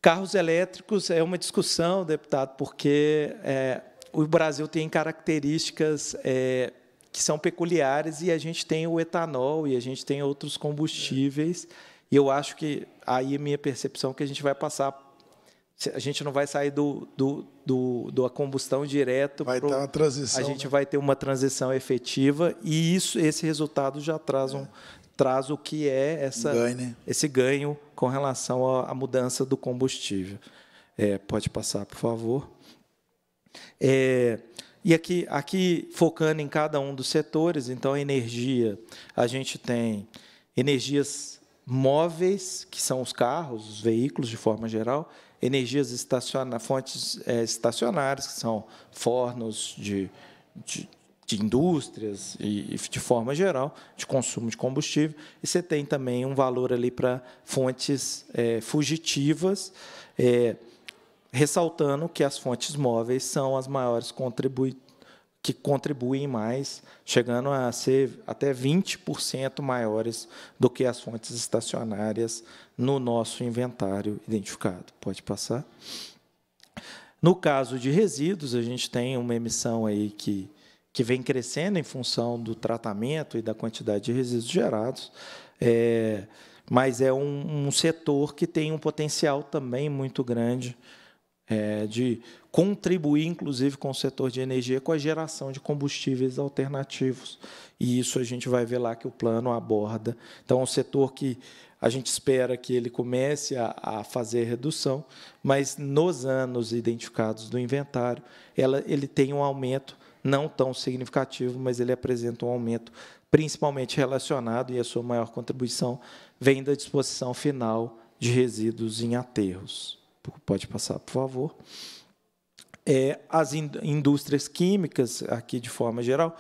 Carros elétricos é uma discussão, deputado, porque é, o Brasil tem características é, que são peculiares e a gente tem o etanol e a gente tem outros combustíveis. É. E eu acho que aí a é minha percepção é que a gente vai passar a gente não vai sair do, do, do, do combustão direto. Vai pro, ter tá uma transição. A gente né? vai ter uma transição efetiva e isso, esse resultado já traz, é. um, traz o que é essa, ganho, né? esse ganho com relação à, à mudança do combustível. É, pode passar, por favor. É, e aqui, aqui, focando em cada um dos setores, então, energia, a gente tem energias móveis, que são os carros, os veículos de forma geral, energias estaciona, fontes é, estacionárias, que são fornos de, de, de indústrias e, de forma geral, de consumo de combustível, e você tem também um valor ali para fontes é, fugitivas, é, ressaltando que as fontes móveis são as maiores contribuidoras que contribuem mais, chegando a ser até 20% maiores do que as fontes estacionárias no nosso inventário identificado. Pode passar. No caso de resíduos, a gente tem uma emissão aí que, que vem crescendo em função do tratamento e da quantidade de resíduos gerados, é, mas é um, um setor que tem um potencial também muito grande é, de contribuir, inclusive, com o setor de energia, com a geração de combustíveis alternativos. E isso a gente vai ver lá que o plano aborda. Então, é um setor que a gente espera que ele comece a, a fazer redução, mas nos anos identificados do inventário, ela, ele tem um aumento não tão significativo, mas ele apresenta um aumento principalmente relacionado, e a sua maior contribuição vem da disposição final de resíduos em aterros. Pode passar, por favor. É, as in indústrias químicas, aqui de forma geral,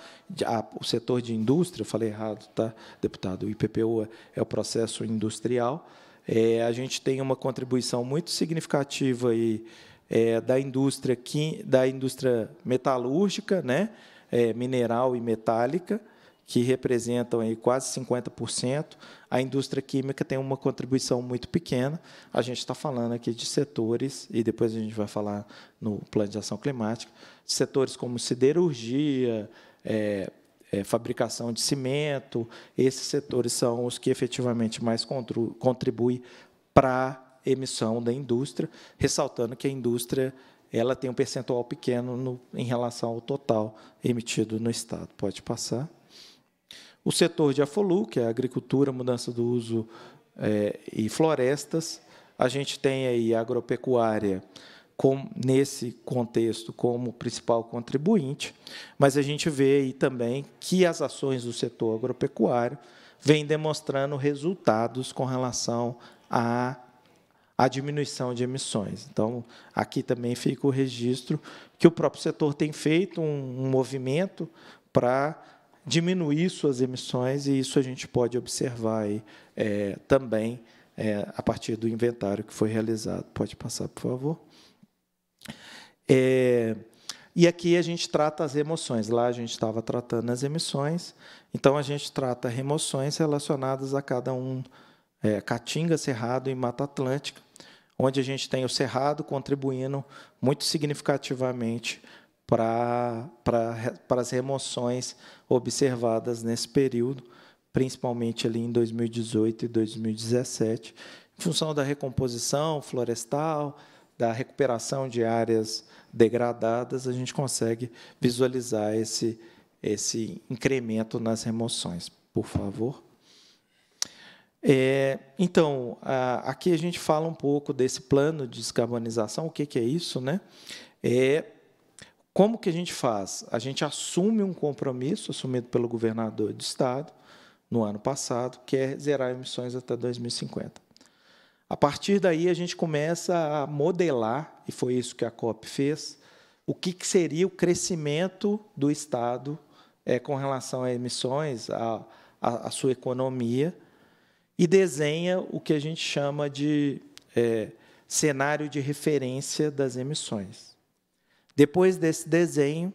a, o setor de indústria, falei errado, tá, deputado? O IPPU é, é o processo industrial. É, a gente tem uma contribuição muito significativa aí, é, da, indústria, da indústria metalúrgica, né, é, mineral e metálica, que representam aí quase 50%. A indústria química tem uma contribuição muito pequena. A gente está falando aqui de setores, e depois a gente vai falar no plano de ação climática, setores como siderurgia, é, é, fabricação de cimento, esses setores são os que efetivamente mais contribuem para a emissão da indústria, ressaltando que a indústria ela tem um percentual pequeno no, em relação ao total emitido no Estado. Pode passar. O setor de Afolu, que é agricultura, mudança do uso é, e florestas. A gente tem aí a agropecuária com, nesse contexto como principal contribuinte, mas a gente vê aí também que as ações do setor agropecuário vêm demonstrando resultados com relação à, à diminuição de emissões. Então, aqui também fica o registro que o próprio setor tem feito um, um movimento para diminuir suas emissões, e isso a gente pode observar aí, é, também é, a partir do inventário que foi realizado. Pode passar, por favor. É, e aqui a gente trata as remoções. Lá a gente estava tratando as emissões, então a gente trata remoções relacionadas a cada um. É, Caatinga, Cerrado e Mata Atlântica, onde a gente tem o Cerrado contribuindo muito significativamente para para as remoções observadas nesse período, principalmente ali em 2018 e 2017, em função da recomposição florestal, da recuperação de áreas degradadas, a gente consegue visualizar esse, esse incremento nas remoções. Por favor. É, então, a, aqui a gente fala um pouco desse plano de descarbonização, o que, que é isso, né? É como que a gente faz? A gente assume um compromisso assumido pelo governador do estado no ano passado, que é zerar emissões até 2050. A partir daí a gente começa a modelar, e foi isso que a COP fez, o que, que seria o crescimento do estado é, com relação a emissões, a, a, a, sua economia, e desenha o que a gente chama de é, cenário de referência das emissões. Depois desse desenho,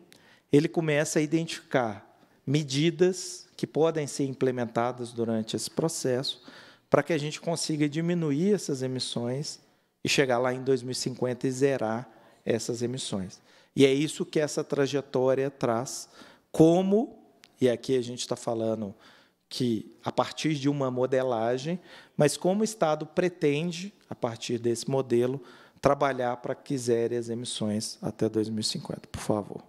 ele começa a identificar medidas que podem ser implementadas durante esse processo para que a gente consiga diminuir essas emissões e chegar lá em 2050 e zerar essas emissões. E é isso que essa trajetória traz, como, e aqui a gente está falando que a partir de uma modelagem, mas como o Estado pretende, a partir desse modelo, trabalhar para que zere as emissões até 2050, por favor.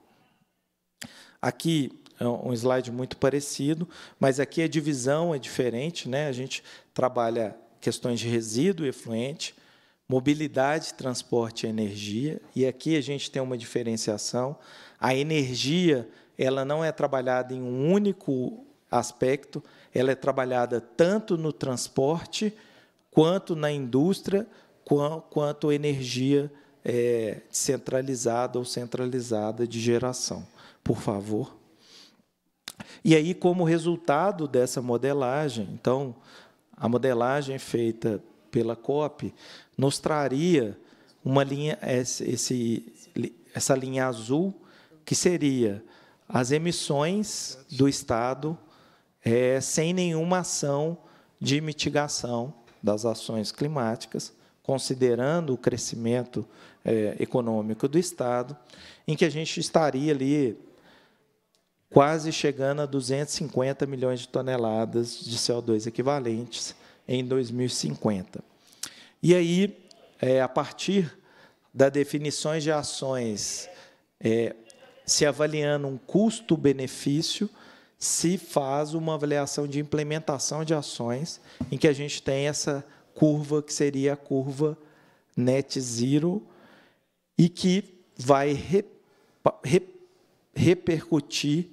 Aqui é um slide muito parecido, mas aqui a divisão é diferente. Né? A gente trabalha questões de resíduo e efluente, mobilidade, transporte e energia. E aqui a gente tem uma diferenciação. A energia ela não é trabalhada em um único aspecto, ela é trabalhada tanto no transporte quanto na indústria, quanto energia é, descentralizada ou centralizada de geração. Por favor. E aí, como resultado dessa modelagem, então, a modelagem feita pela COP nos traria uma linha, esse, essa linha azul, que seria as emissões do Estado é, sem nenhuma ação de mitigação das ações climáticas, considerando o crescimento é, econômico do Estado, em que a gente estaria ali quase chegando a 250 milhões de toneladas de CO2 equivalentes em 2050. E aí, é, a partir das definições de ações, é, se avaliando um custo-benefício, se faz uma avaliação de implementação de ações em que a gente tem essa curva que seria a curva net zero e que vai repercutir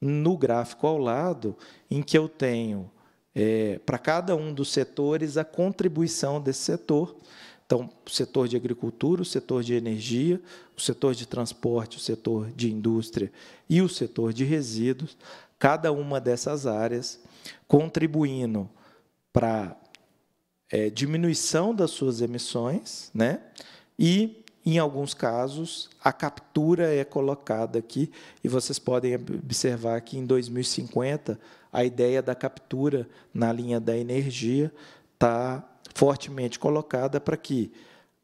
no gráfico ao lado, em que eu tenho é, para cada um dos setores a contribuição desse setor. Então, o setor de agricultura, o setor de energia, o setor de transporte, o setor de indústria e o setor de resíduos, cada uma dessas áreas contribuindo para é, diminuição das suas emissões, né? E em alguns casos a captura é colocada aqui e vocês podem observar que em 2050 a ideia da captura na linha da energia está fortemente colocada para que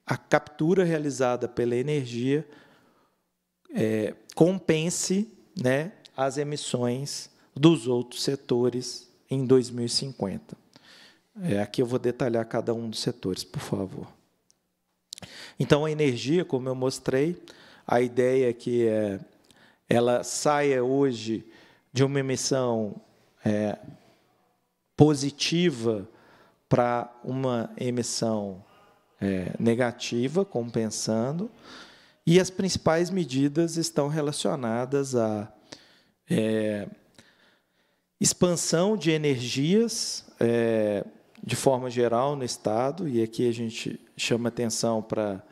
a captura realizada pela energia é, compense né, as emissões dos outros setores em 2050. É, aqui eu vou detalhar cada um dos setores, por favor. Então, a energia, como eu mostrei, a ideia é que é, ela saia hoje de uma emissão é, positiva para uma emissão é, negativa, compensando, e as principais medidas estão relacionadas à é, expansão de energias é, de forma geral no estado, e aqui a gente chama atenção para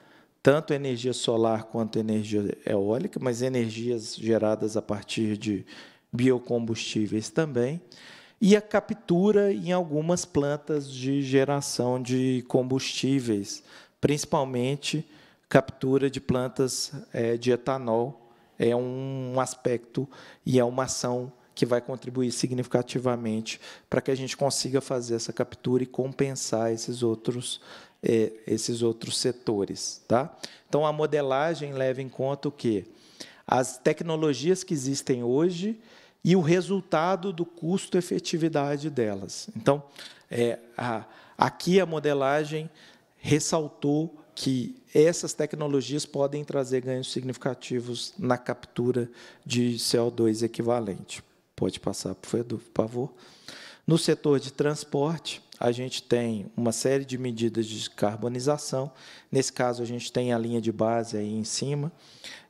tanto energia solar quanto energia eólica, mas energias geradas a partir de biocombustíveis também, e a captura em algumas plantas de geração de combustíveis, principalmente captura de plantas eh, de etanol, é um aspecto e é uma ação que vai contribuir significativamente para que a gente consiga fazer essa captura e compensar esses outros é, esses outros setores, tá? Então a modelagem leva em conta o quê? As tecnologias que existem hoje e o resultado do custo-efetividade delas. Então, é, a, aqui a modelagem ressaltou que essas tecnologias podem trazer ganhos significativos na captura de CO2 equivalente pode passar por favor. No setor de transporte, a gente tem uma série de medidas de carbonização. Nesse caso, a gente tem a linha de base aí em cima.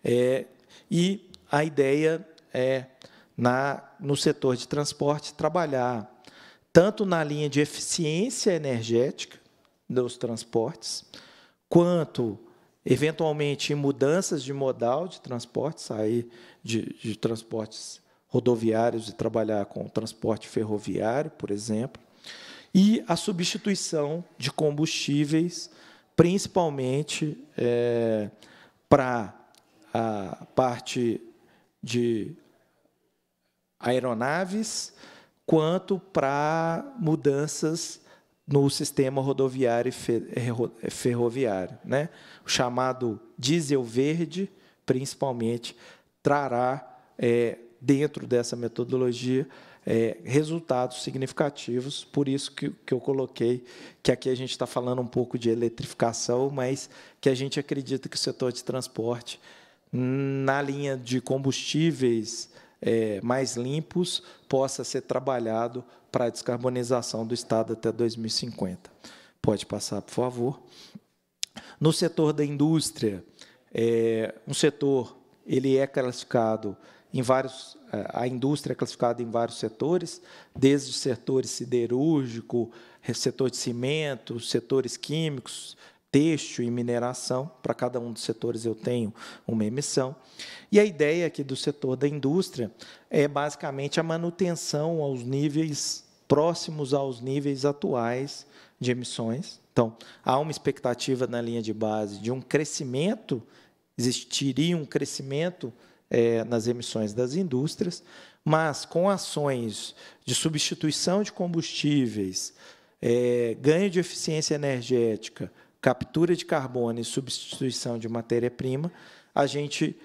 É, e a ideia é, na, no setor de transporte, trabalhar tanto na linha de eficiência energética dos transportes, quanto, eventualmente, em mudanças de modal de transporte, sair de, de transportes rodoviários e trabalhar com o transporte ferroviário, por exemplo, e a substituição de combustíveis, principalmente é, para a parte de aeronaves, quanto para mudanças no sistema rodoviário e é, é, ferroviário. Né? O chamado diesel verde, principalmente, trará é, dentro dessa metodologia é, resultados significativos. Por isso que, que eu coloquei que aqui a gente está falando um pouco de eletrificação, mas que a gente acredita que o setor de transporte, na linha de combustíveis é, mais limpos, possa ser trabalhado para a descarbonização do Estado até 2050. Pode passar, por favor. No setor da indústria, é, um setor ele é classificado em vários, eh, a indústria é classificada em vários setores, desde setores siderúrgico, eh, setor de cimento, setores químicos, têxtil e mineração. Para cada um dos setores eu tenho uma emissão. E a ideia aqui do setor da indústria é basicamente a manutenção aos níveis próximos aos níveis atuais de emissões. Então, há uma expectativa na linha de base de um crescimento, existiria um crescimento é, nas emissões das indústrias, mas com ações de substituição de combustíveis, é, ganho de eficiência energética, captura de carbono e substituição de matéria-prima, a gente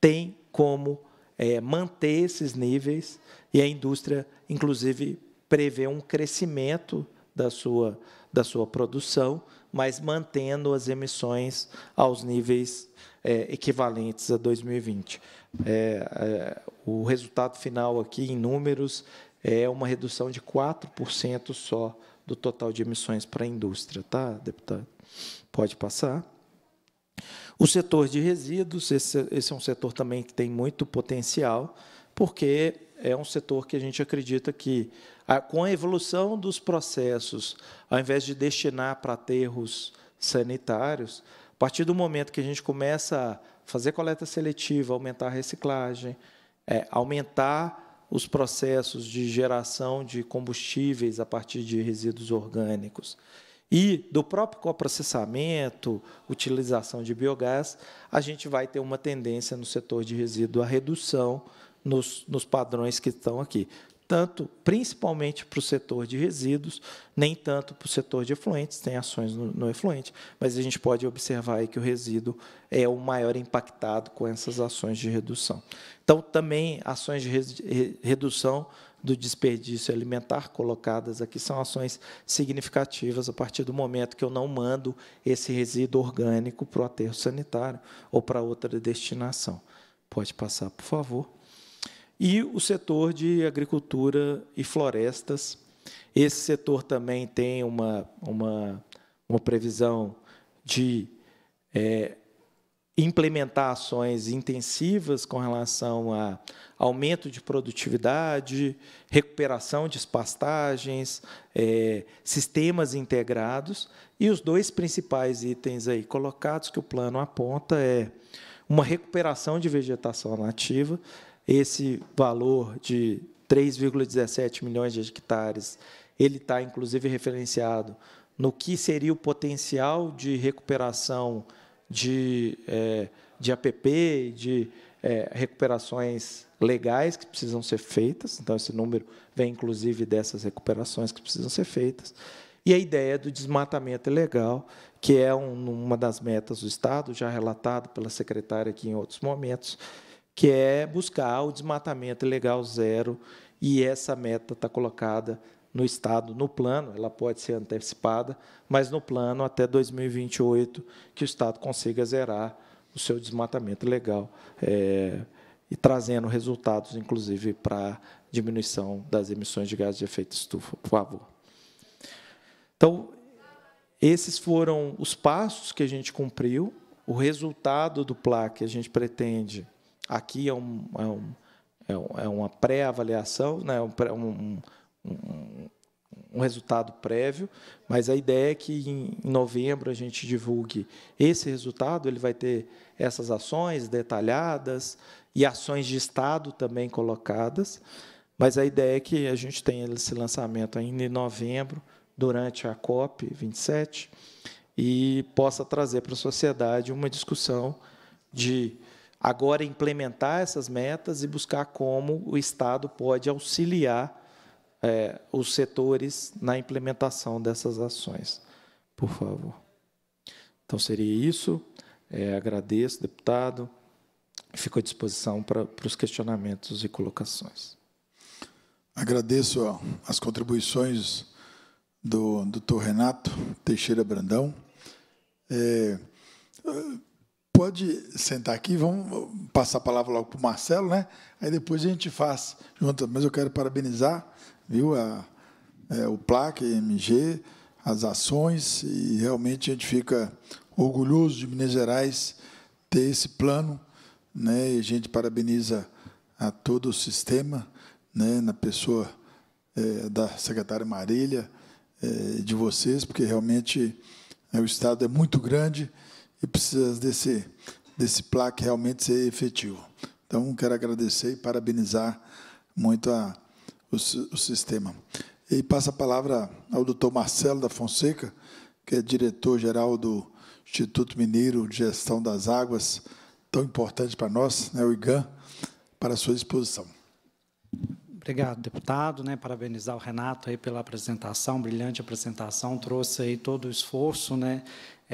tem como é, manter esses níveis e a indústria, inclusive, prevê um crescimento da sua, da sua produção, mas mantendo as emissões aos níveis é, equivalentes a 2020. É, é, o resultado final aqui, em números, é uma redução de 4% só do total de emissões para a indústria, tá, deputado? Pode passar. O setor de resíduos, esse, esse é um setor também que tem muito potencial, porque é um setor que a gente acredita que, a, com a evolução dos processos, ao invés de destinar para aterros sanitários, partir do momento que a gente começa a fazer coleta seletiva, aumentar a reciclagem, é, aumentar os processos de geração de combustíveis a partir de resíduos orgânicos e do próprio coprocessamento, utilização de biogás, a gente vai ter uma tendência no setor de resíduo à redução nos, nos padrões que estão aqui tanto, principalmente para o setor de resíduos, nem tanto para o setor de efluentes, tem ações no, no, efluente, mas a gente pode observar aí que o resíduo é o maior impactado com essas ações de redução. Então, também ações de redução do desperdício alimentar colocadas aqui são ações significativas a partir do momento que eu não mando esse resíduo orgânico para o aterro sanitário ou para outra destinação. Pode passar, por favor e o setor de agricultura e florestas. Esse setor também tem uma, uma, uma previsão de é, implementar ações intensivas com relação a aumento de produtividade, recuperação de pastagens, é, sistemas integrados. E os dois principais itens aí colocados que o plano aponta é uma recuperação de vegetação nativa esse valor de 3,17 milhões de hectares, ele está, inclusive, referenciado no que seria o potencial de recuperação de, é, de APP, de é, recuperações legais que precisam ser feitas. Então, esse número vem, inclusive, dessas recuperações que precisam ser feitas. E a ideia do desmatamento ilegal, que é um, uma das metas do Estado, já relatado pela secretária aqui em outros momentos, que é buscar o desmatamento legal zero, e essa meta está colocada no Estado, no plano, ela pode ser antecipada, mas no plano até 2028, que o Estado consiga zerar o seu desmatamento legal, é, e trazendo resultados, inclusive, para diminuição das emissões de gases de efeito estufa, por favor. Então, esses foram os passos que a gente cumpriu, o resultado do PLAC que a gente pretende Aqui é, um, é, um, é, um, é uma pré-avaliação, né? um, um, um resultado prévio, mas a ideia é que em novembro a gente divulgue esse resultado, ele vai ter essas ações detalhadas e ações de Estado também colocadas, mas a ideia é que a gente tenha esse lançamento ainda em novembro, durante a COP27, e possa trazer para a sociedade uma discussão de Agora, implementar essas metas e buscar como o Estado pode auxiliar é, os setores na implementação dessas ações. Por favor. Então, seria isso. É, agradeço, deputado. Fico à disposição para, para os questionamentos e colocações. Agradeço ó, as contribuições do doutor Renato Teixeira Brandão. É, pode sentar aqui, vamos passar a palavra logo para o Marcelo, né? Aí depois a gente faz junto. Mas eu quero parabenizar, viu, a, é, o PLAC, a MG, as ações, e realmente a gente fica orgulhoso de Minas Gerais ter esse plano, né? E a gente parabeniza a todo o sistema, né? Na pessoa é, da secretária Marília, é, de vocês, porque realmente é, o Estado é muito grande e precisa desse, desse plaque realmente ser efetivo. Então, quero agradecer e parabenizar muito a, o, o sistema. E passo a palavra ao doutor Marcelo da Fonseca, que é diretor-geral do Instituto Mineiro de Gestão das Águas, tão importante para nós, né, o IGAN, para a sua exposição. Obrigado, deputado. Né, parabenizar o Renato aí pela apresentação, brilhante apresentação, trouxe aí todo o esforço né,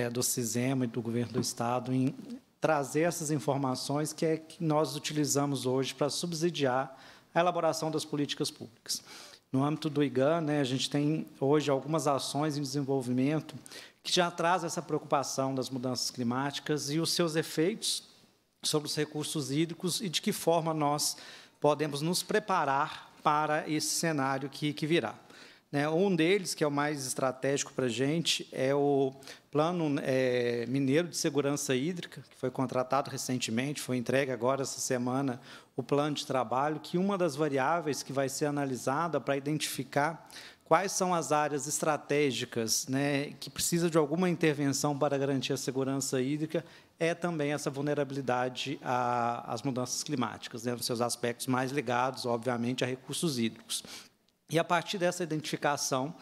é, do CISEMA e do governo do Estado em trazer essas informações que, é que nós utilizamos hoje para subsidiar a elaboração das políticas públicas. No âmbito do IGAN, né, a gente tem hoje algumas ações em desenvolvimento que já traz essa preocupação das mudanças climáticas e os seus efeitos sobre os recursos hídricos e de que forma nós podemos nos preparar para esse cenário que, que virá. Né? Um deles, que é o mais estratégico para a gente, é o Plano é, Mineiro de Segurança Hídrica, que foi contratado recentemente, foi entregue agora essa semana o plano de trabalho, que uma das variáveis que vai ser analisada para identificar quais são as áreas estratégicas né, que precisa de alguma intervenção para garantir a segurança hídrica é também essa vulnerabilidade às mudanças climáticas, né, nos seus aspectos mais ligados, obviamente, a recursos hídricos. E a partir dessa identificação,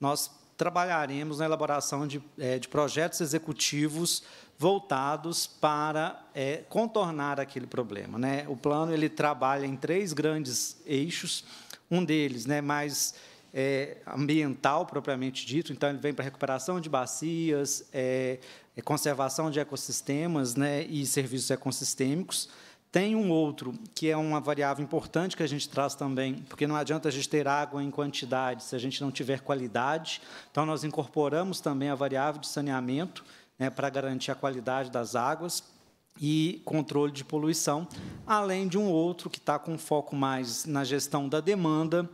nós trabalharemos na elaboração de, é, de projetos executivos voltados para é, contornar aquele problema. Né? O plano ele trabalha em três grandes eixos, um deles né, mais é, ambiental propriamente dito, então ele vem para recuperação de bacias, é, é, conservação de ecossistemas né, e serviços ecossistêmicos. Tem um outro, que é uma variável importante que a gente traz também, porque não adianta a gente ter água em quantidade se a gente não tiver qualidade. Então, nós incorporamos também a variável de saneamento né, para garantir a qualidade das águas e controle de poluição, além de um outro que está com foco mais na gestão da demanda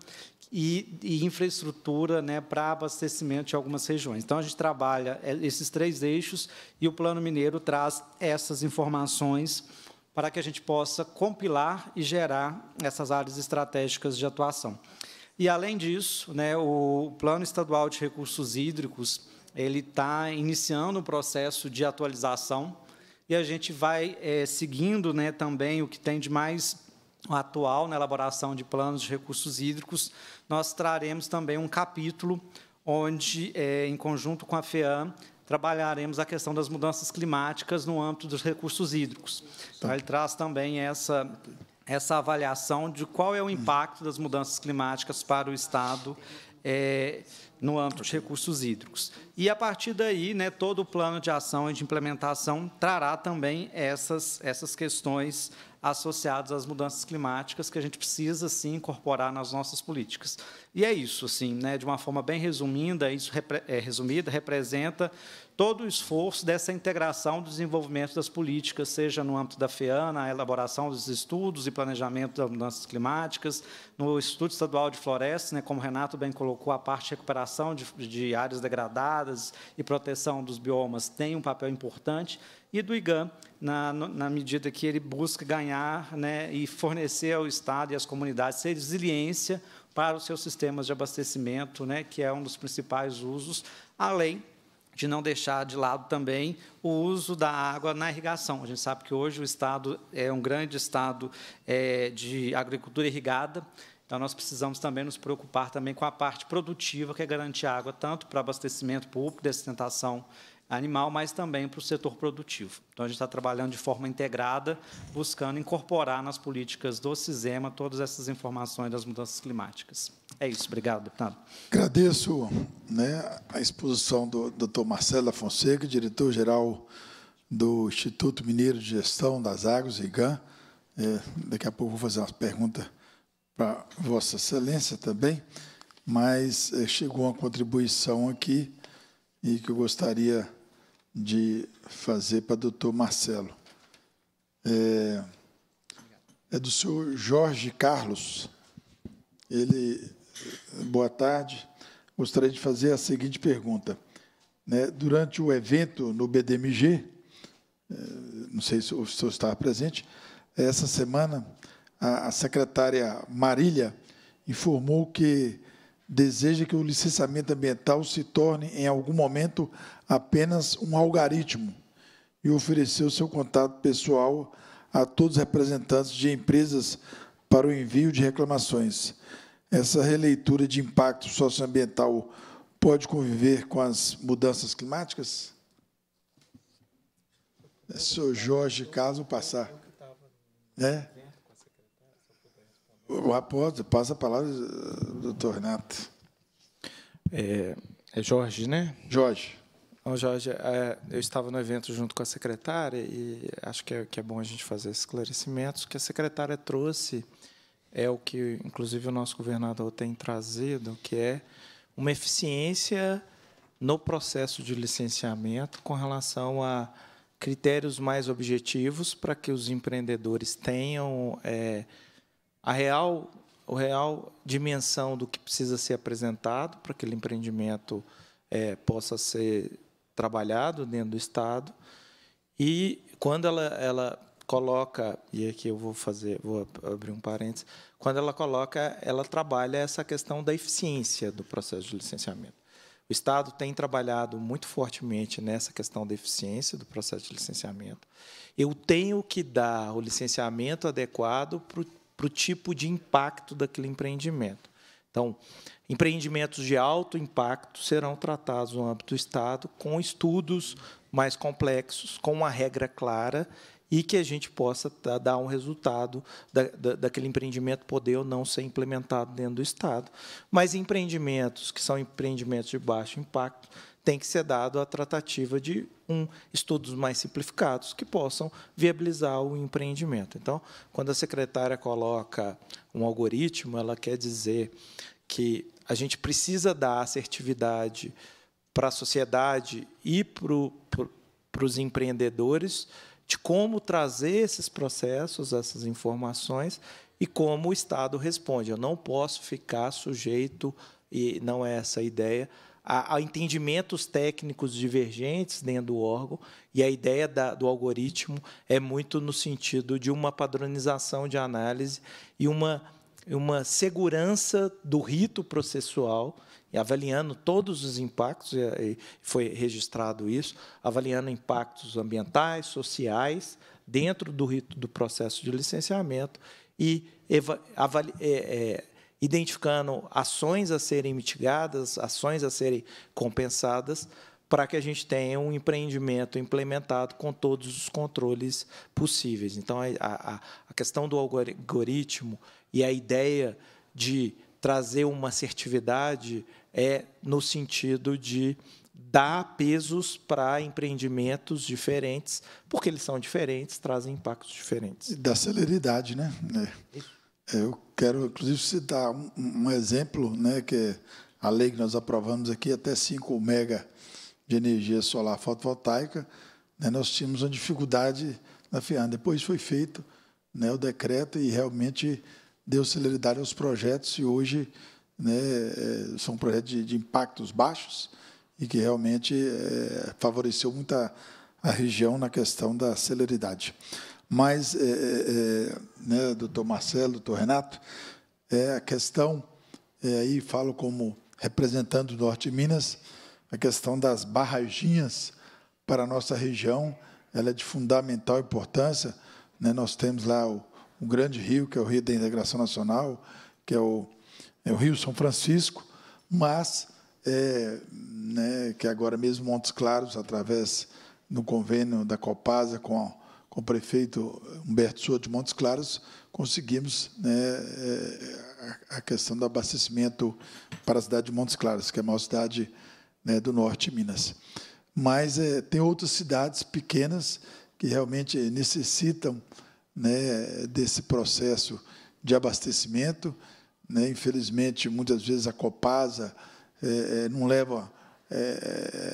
e, e infraestrutura né, para abastecimento de algumas regiões. Então, a gente trabalha é, esses três eixos e o Plano Mineiro traz essas informações para que a gente possa compilar e gerar essas áreas estratégicas de atuação. E, além disso, né, o Plano Estadual de Recursos Hídricos ele está iniciando o um processo de atualização e a gente vai é, seguindo né, também o que tem de mais atual na elaboração de planos de recursos hídricos. Nós traremos também um capítulo onde, é, em conjunto com a FEAM, trabalharemos a questão das mudanças climáticas no âmbito dos recursos hídricos. Então, ele traz também essa, essa avaliação de qual é o impacto das mudanças climáticas para o Estado é, no âmbito dos recursos hídricos. E, a partir daí, né, todo o plano de ação e de implementação trará também essas, essas questões associados às mudanças climáticas que a gente precisa sim incorporar nas nossas políticas. E é isso, assim, né, de uma forma bem resumida, isso repre é, resumida representa todo o esforço dessa integração do desenvolvimento das políticas, seja no âmbito da FEAN, na elaboração dos estudos e planejamento das mudanças climáticas, no Instituto Estadual de Florestas, né, como o Renato bem colocou, a parte de recuperação de, de áreas degradadas e proteção dos biomas tem um papel importante, e do IGAM, na, na, medida que ele busca ganhar né, e fornecer ao Estado e às comunidades resiliência para os seus sistemas de abastecimento, né, que é um dos principais usos, além de não deixar de lado também o uso da água na irrigação. A gente sabe que hoje o Estado é um grande Estado é, de agricultura irrigada, então, nós precisamos também nos preocupar também com a parte produtiva, que é garantir água tanto para abastecimento público, sustentação animal, mas também para o setor produtivo. Então, a gente está trabalhando de forma integrada, buscando incorporar nas políticas do CISEMA todas essas informações das mudanças climáticas. É isso. Obrigado, deputado. Agradeço né, a exposição do doutor Marcelo Fonseca, diretor-geral do Instituto Mineiro de Gestão das Águas, IGAN. É, daqui a pouco vou fazer umas perguntas para Vossa Excelência também, mas é, chegou uma contribuição aqui e que eu gostaria de fazer para o doutor Marcelo. É, é, do senhor Jorge Carlos. Ele, boa tarde. Gostaria de fazer a seguinte pergunta. Né, durante o evento no BDMG, é, não sei se o senhor estava presente, essa semana a, a secretária Marília informou que deseja que o licenciamento ambiental se torne, em algum momento, apenas um algaritmo e ofereceu seu contato pessoal a todos os representantes de empresas para o envio de reclamações. Essa releitura de impacto socioambiental pode conviver com as mudanças climáticas? É, Sr. Jorge, caso passar. É? apóstolo, passa a palavra, eh, doutor Renato. É, é Jorge, né? Jorge. Bom, Jorge, é, eu estava no evento junto com a secretária e acho que é, que é bom a gente fazer esclarecimentos. O que a secretária trouxe é o que, inclusive, o nosso governador tem trazido, que é uma eficiência no processo de licenciamento com relação a critérios mais objetivos para que os empreendedores tenham é, a real, a real dimensão do que precisa ser apresentado para que aquele empreendimento é, possa ser trabalhado dentro do Estado. E quando ela, ela coloca, e aqui eu vou fazer, vou abrir um parênteses, quando ela coloca, ela trabalha essa questão da eficiência do processo de licenciamento. O Estado tem trabalhado muito fortemente nessa questão da eficiência do processo de licenciamento. Eu tenho que dar o licenciamento adequado para o para o tipo de impacto daquele empreendimento. Então, empreendimentos de alto impacto serão tratados no âmbito do Estado com estudos mais complexos, com uma regra clara e que a gente possa tá, dar um resultado da, da, daquele empreendimento poder ou não ser implementado dentro do Estado. Mas empreendimentos que são empreendimentos de baixo impacto tem que ser dado a tratativa de um, estudos mais simplificados que possam viabilizar o empreendimento. Então, quando a secretária coloca um algoritmo, ela quer dizer que a gente precisa dar assertividade para a sociedade e para, o, para os empreendedores de como trazer esses processos, essas informações e como o Estado responde. Eu não posso ficar sujeito, e não é essa a ideia, a, a entendimentos técnicos divergentes dentro do órgão, e a ideia da, do algoritmo é muito no sentido de uma padronização de análise e uma, uma segurança do rito processual avaliando todos os impactos, foi registrado isso, avaliando impactos ambientais, sociais, dentro do rito do processo de licenciamento e é, é, identificando ações a serem mitigadas, ações a serem compensadas, para que a gente tenha um empreendimento implementado com todos os controles possíveis. Então, a, a, a questão do algoritmo e a ideia de trazer uma assertividade é no sentido de dar pesos para empreendimentos diferentes, porque eles são diferentes, trazem impactos diferentes. E da celeridade, né? É. é. Eu quero, inclusive, citar um, um exemplo, né, que é a lei que nós aprovamos aqui, até 5 mega de energia solar fotovoltaica, né, nós tínhamos uma dificuldade na FIAN. Depois foi feito né, o decreto e realmente deu celeridade aos projetos e hoje né, é, são projetos de, de impactos baixos e que realmente é, favoreceu muito a, a, região na questão da celeridade. Mas, é, é, é né, doutor Marcelo, doutor Renato, é a questão, é, aí falo como representante do Norte de Minas, a questão das barraginhas para a nossa região, ela é de fundamental importância. Né? Nós temos lá o, o grande rio, que é o Rio da Integração Nacional, que é o é o Rio São Francisco, mas é, né, que agora mesmo Montes Claros, através do convênio da Copasa com, com o prefeito Humberto Souza de Montes Claros, conseguimos né, é, a, questão do abastecimento para a cidade de Montes Claros, que é a maior cidade né, do norte de Minas. Mas é, tem outras cidades pequenas que realmente necessitam né, desse processo de abastecimento, né? Infelizmente, muitas vezes a Copasa é, é não leva é,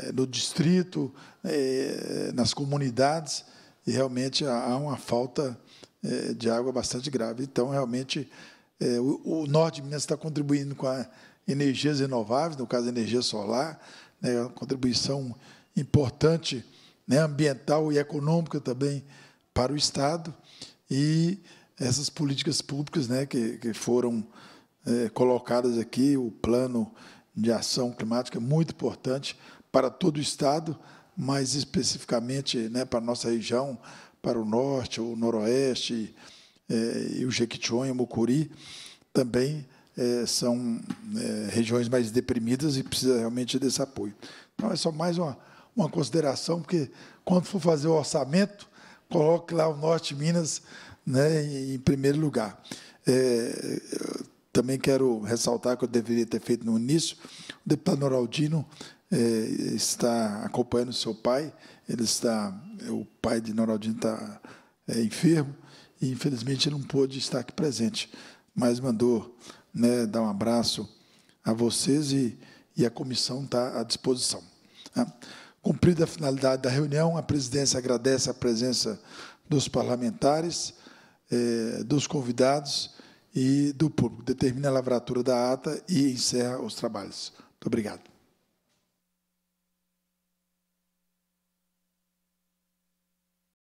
é, no distrito, é, nas comunidades, e realmente há uma falta é, de água bastante grave. Então, realmente, o, o norte de Minas está contribuindo com a energias renováveis, no caso, energia solar, né, uma contribuição importante né, ambiental e econômica também para o Estado, e essas políticas públicas né, que, que foram eh, colocadas aqui, o plano de ação climática é muito importante para todo o Estado, mas especificamente né, para a nossa região, para o Norte, o Noroeste, eh, e o Jequitinhonha, Mucuri, também eh, são regiões mais deprimidas e precisa realmente desse apoio. Então, é só mais uma, uma consideração, porque quando for fazer o orçamento, coloque lá o Norte Minas né, em primeiro lugar. É, também quero ressaltar que eu deveria ter feito no início, o deputado Noraldino é, está acompanhando seu pai, ele está, o pai de Noraldino está é, enfermo, e infelizmente ele não pôde estar aqui presente, mas mandou né, dar um abraço a vocês e, e a comissão está à disposição. Né? Cumprida a finalidade da reunião, a presidência agradece a presença dos parlamentares, eh, dos convidados e do público. Determina a lavratura da ata e encerra os trabalhos. Muito obrigado.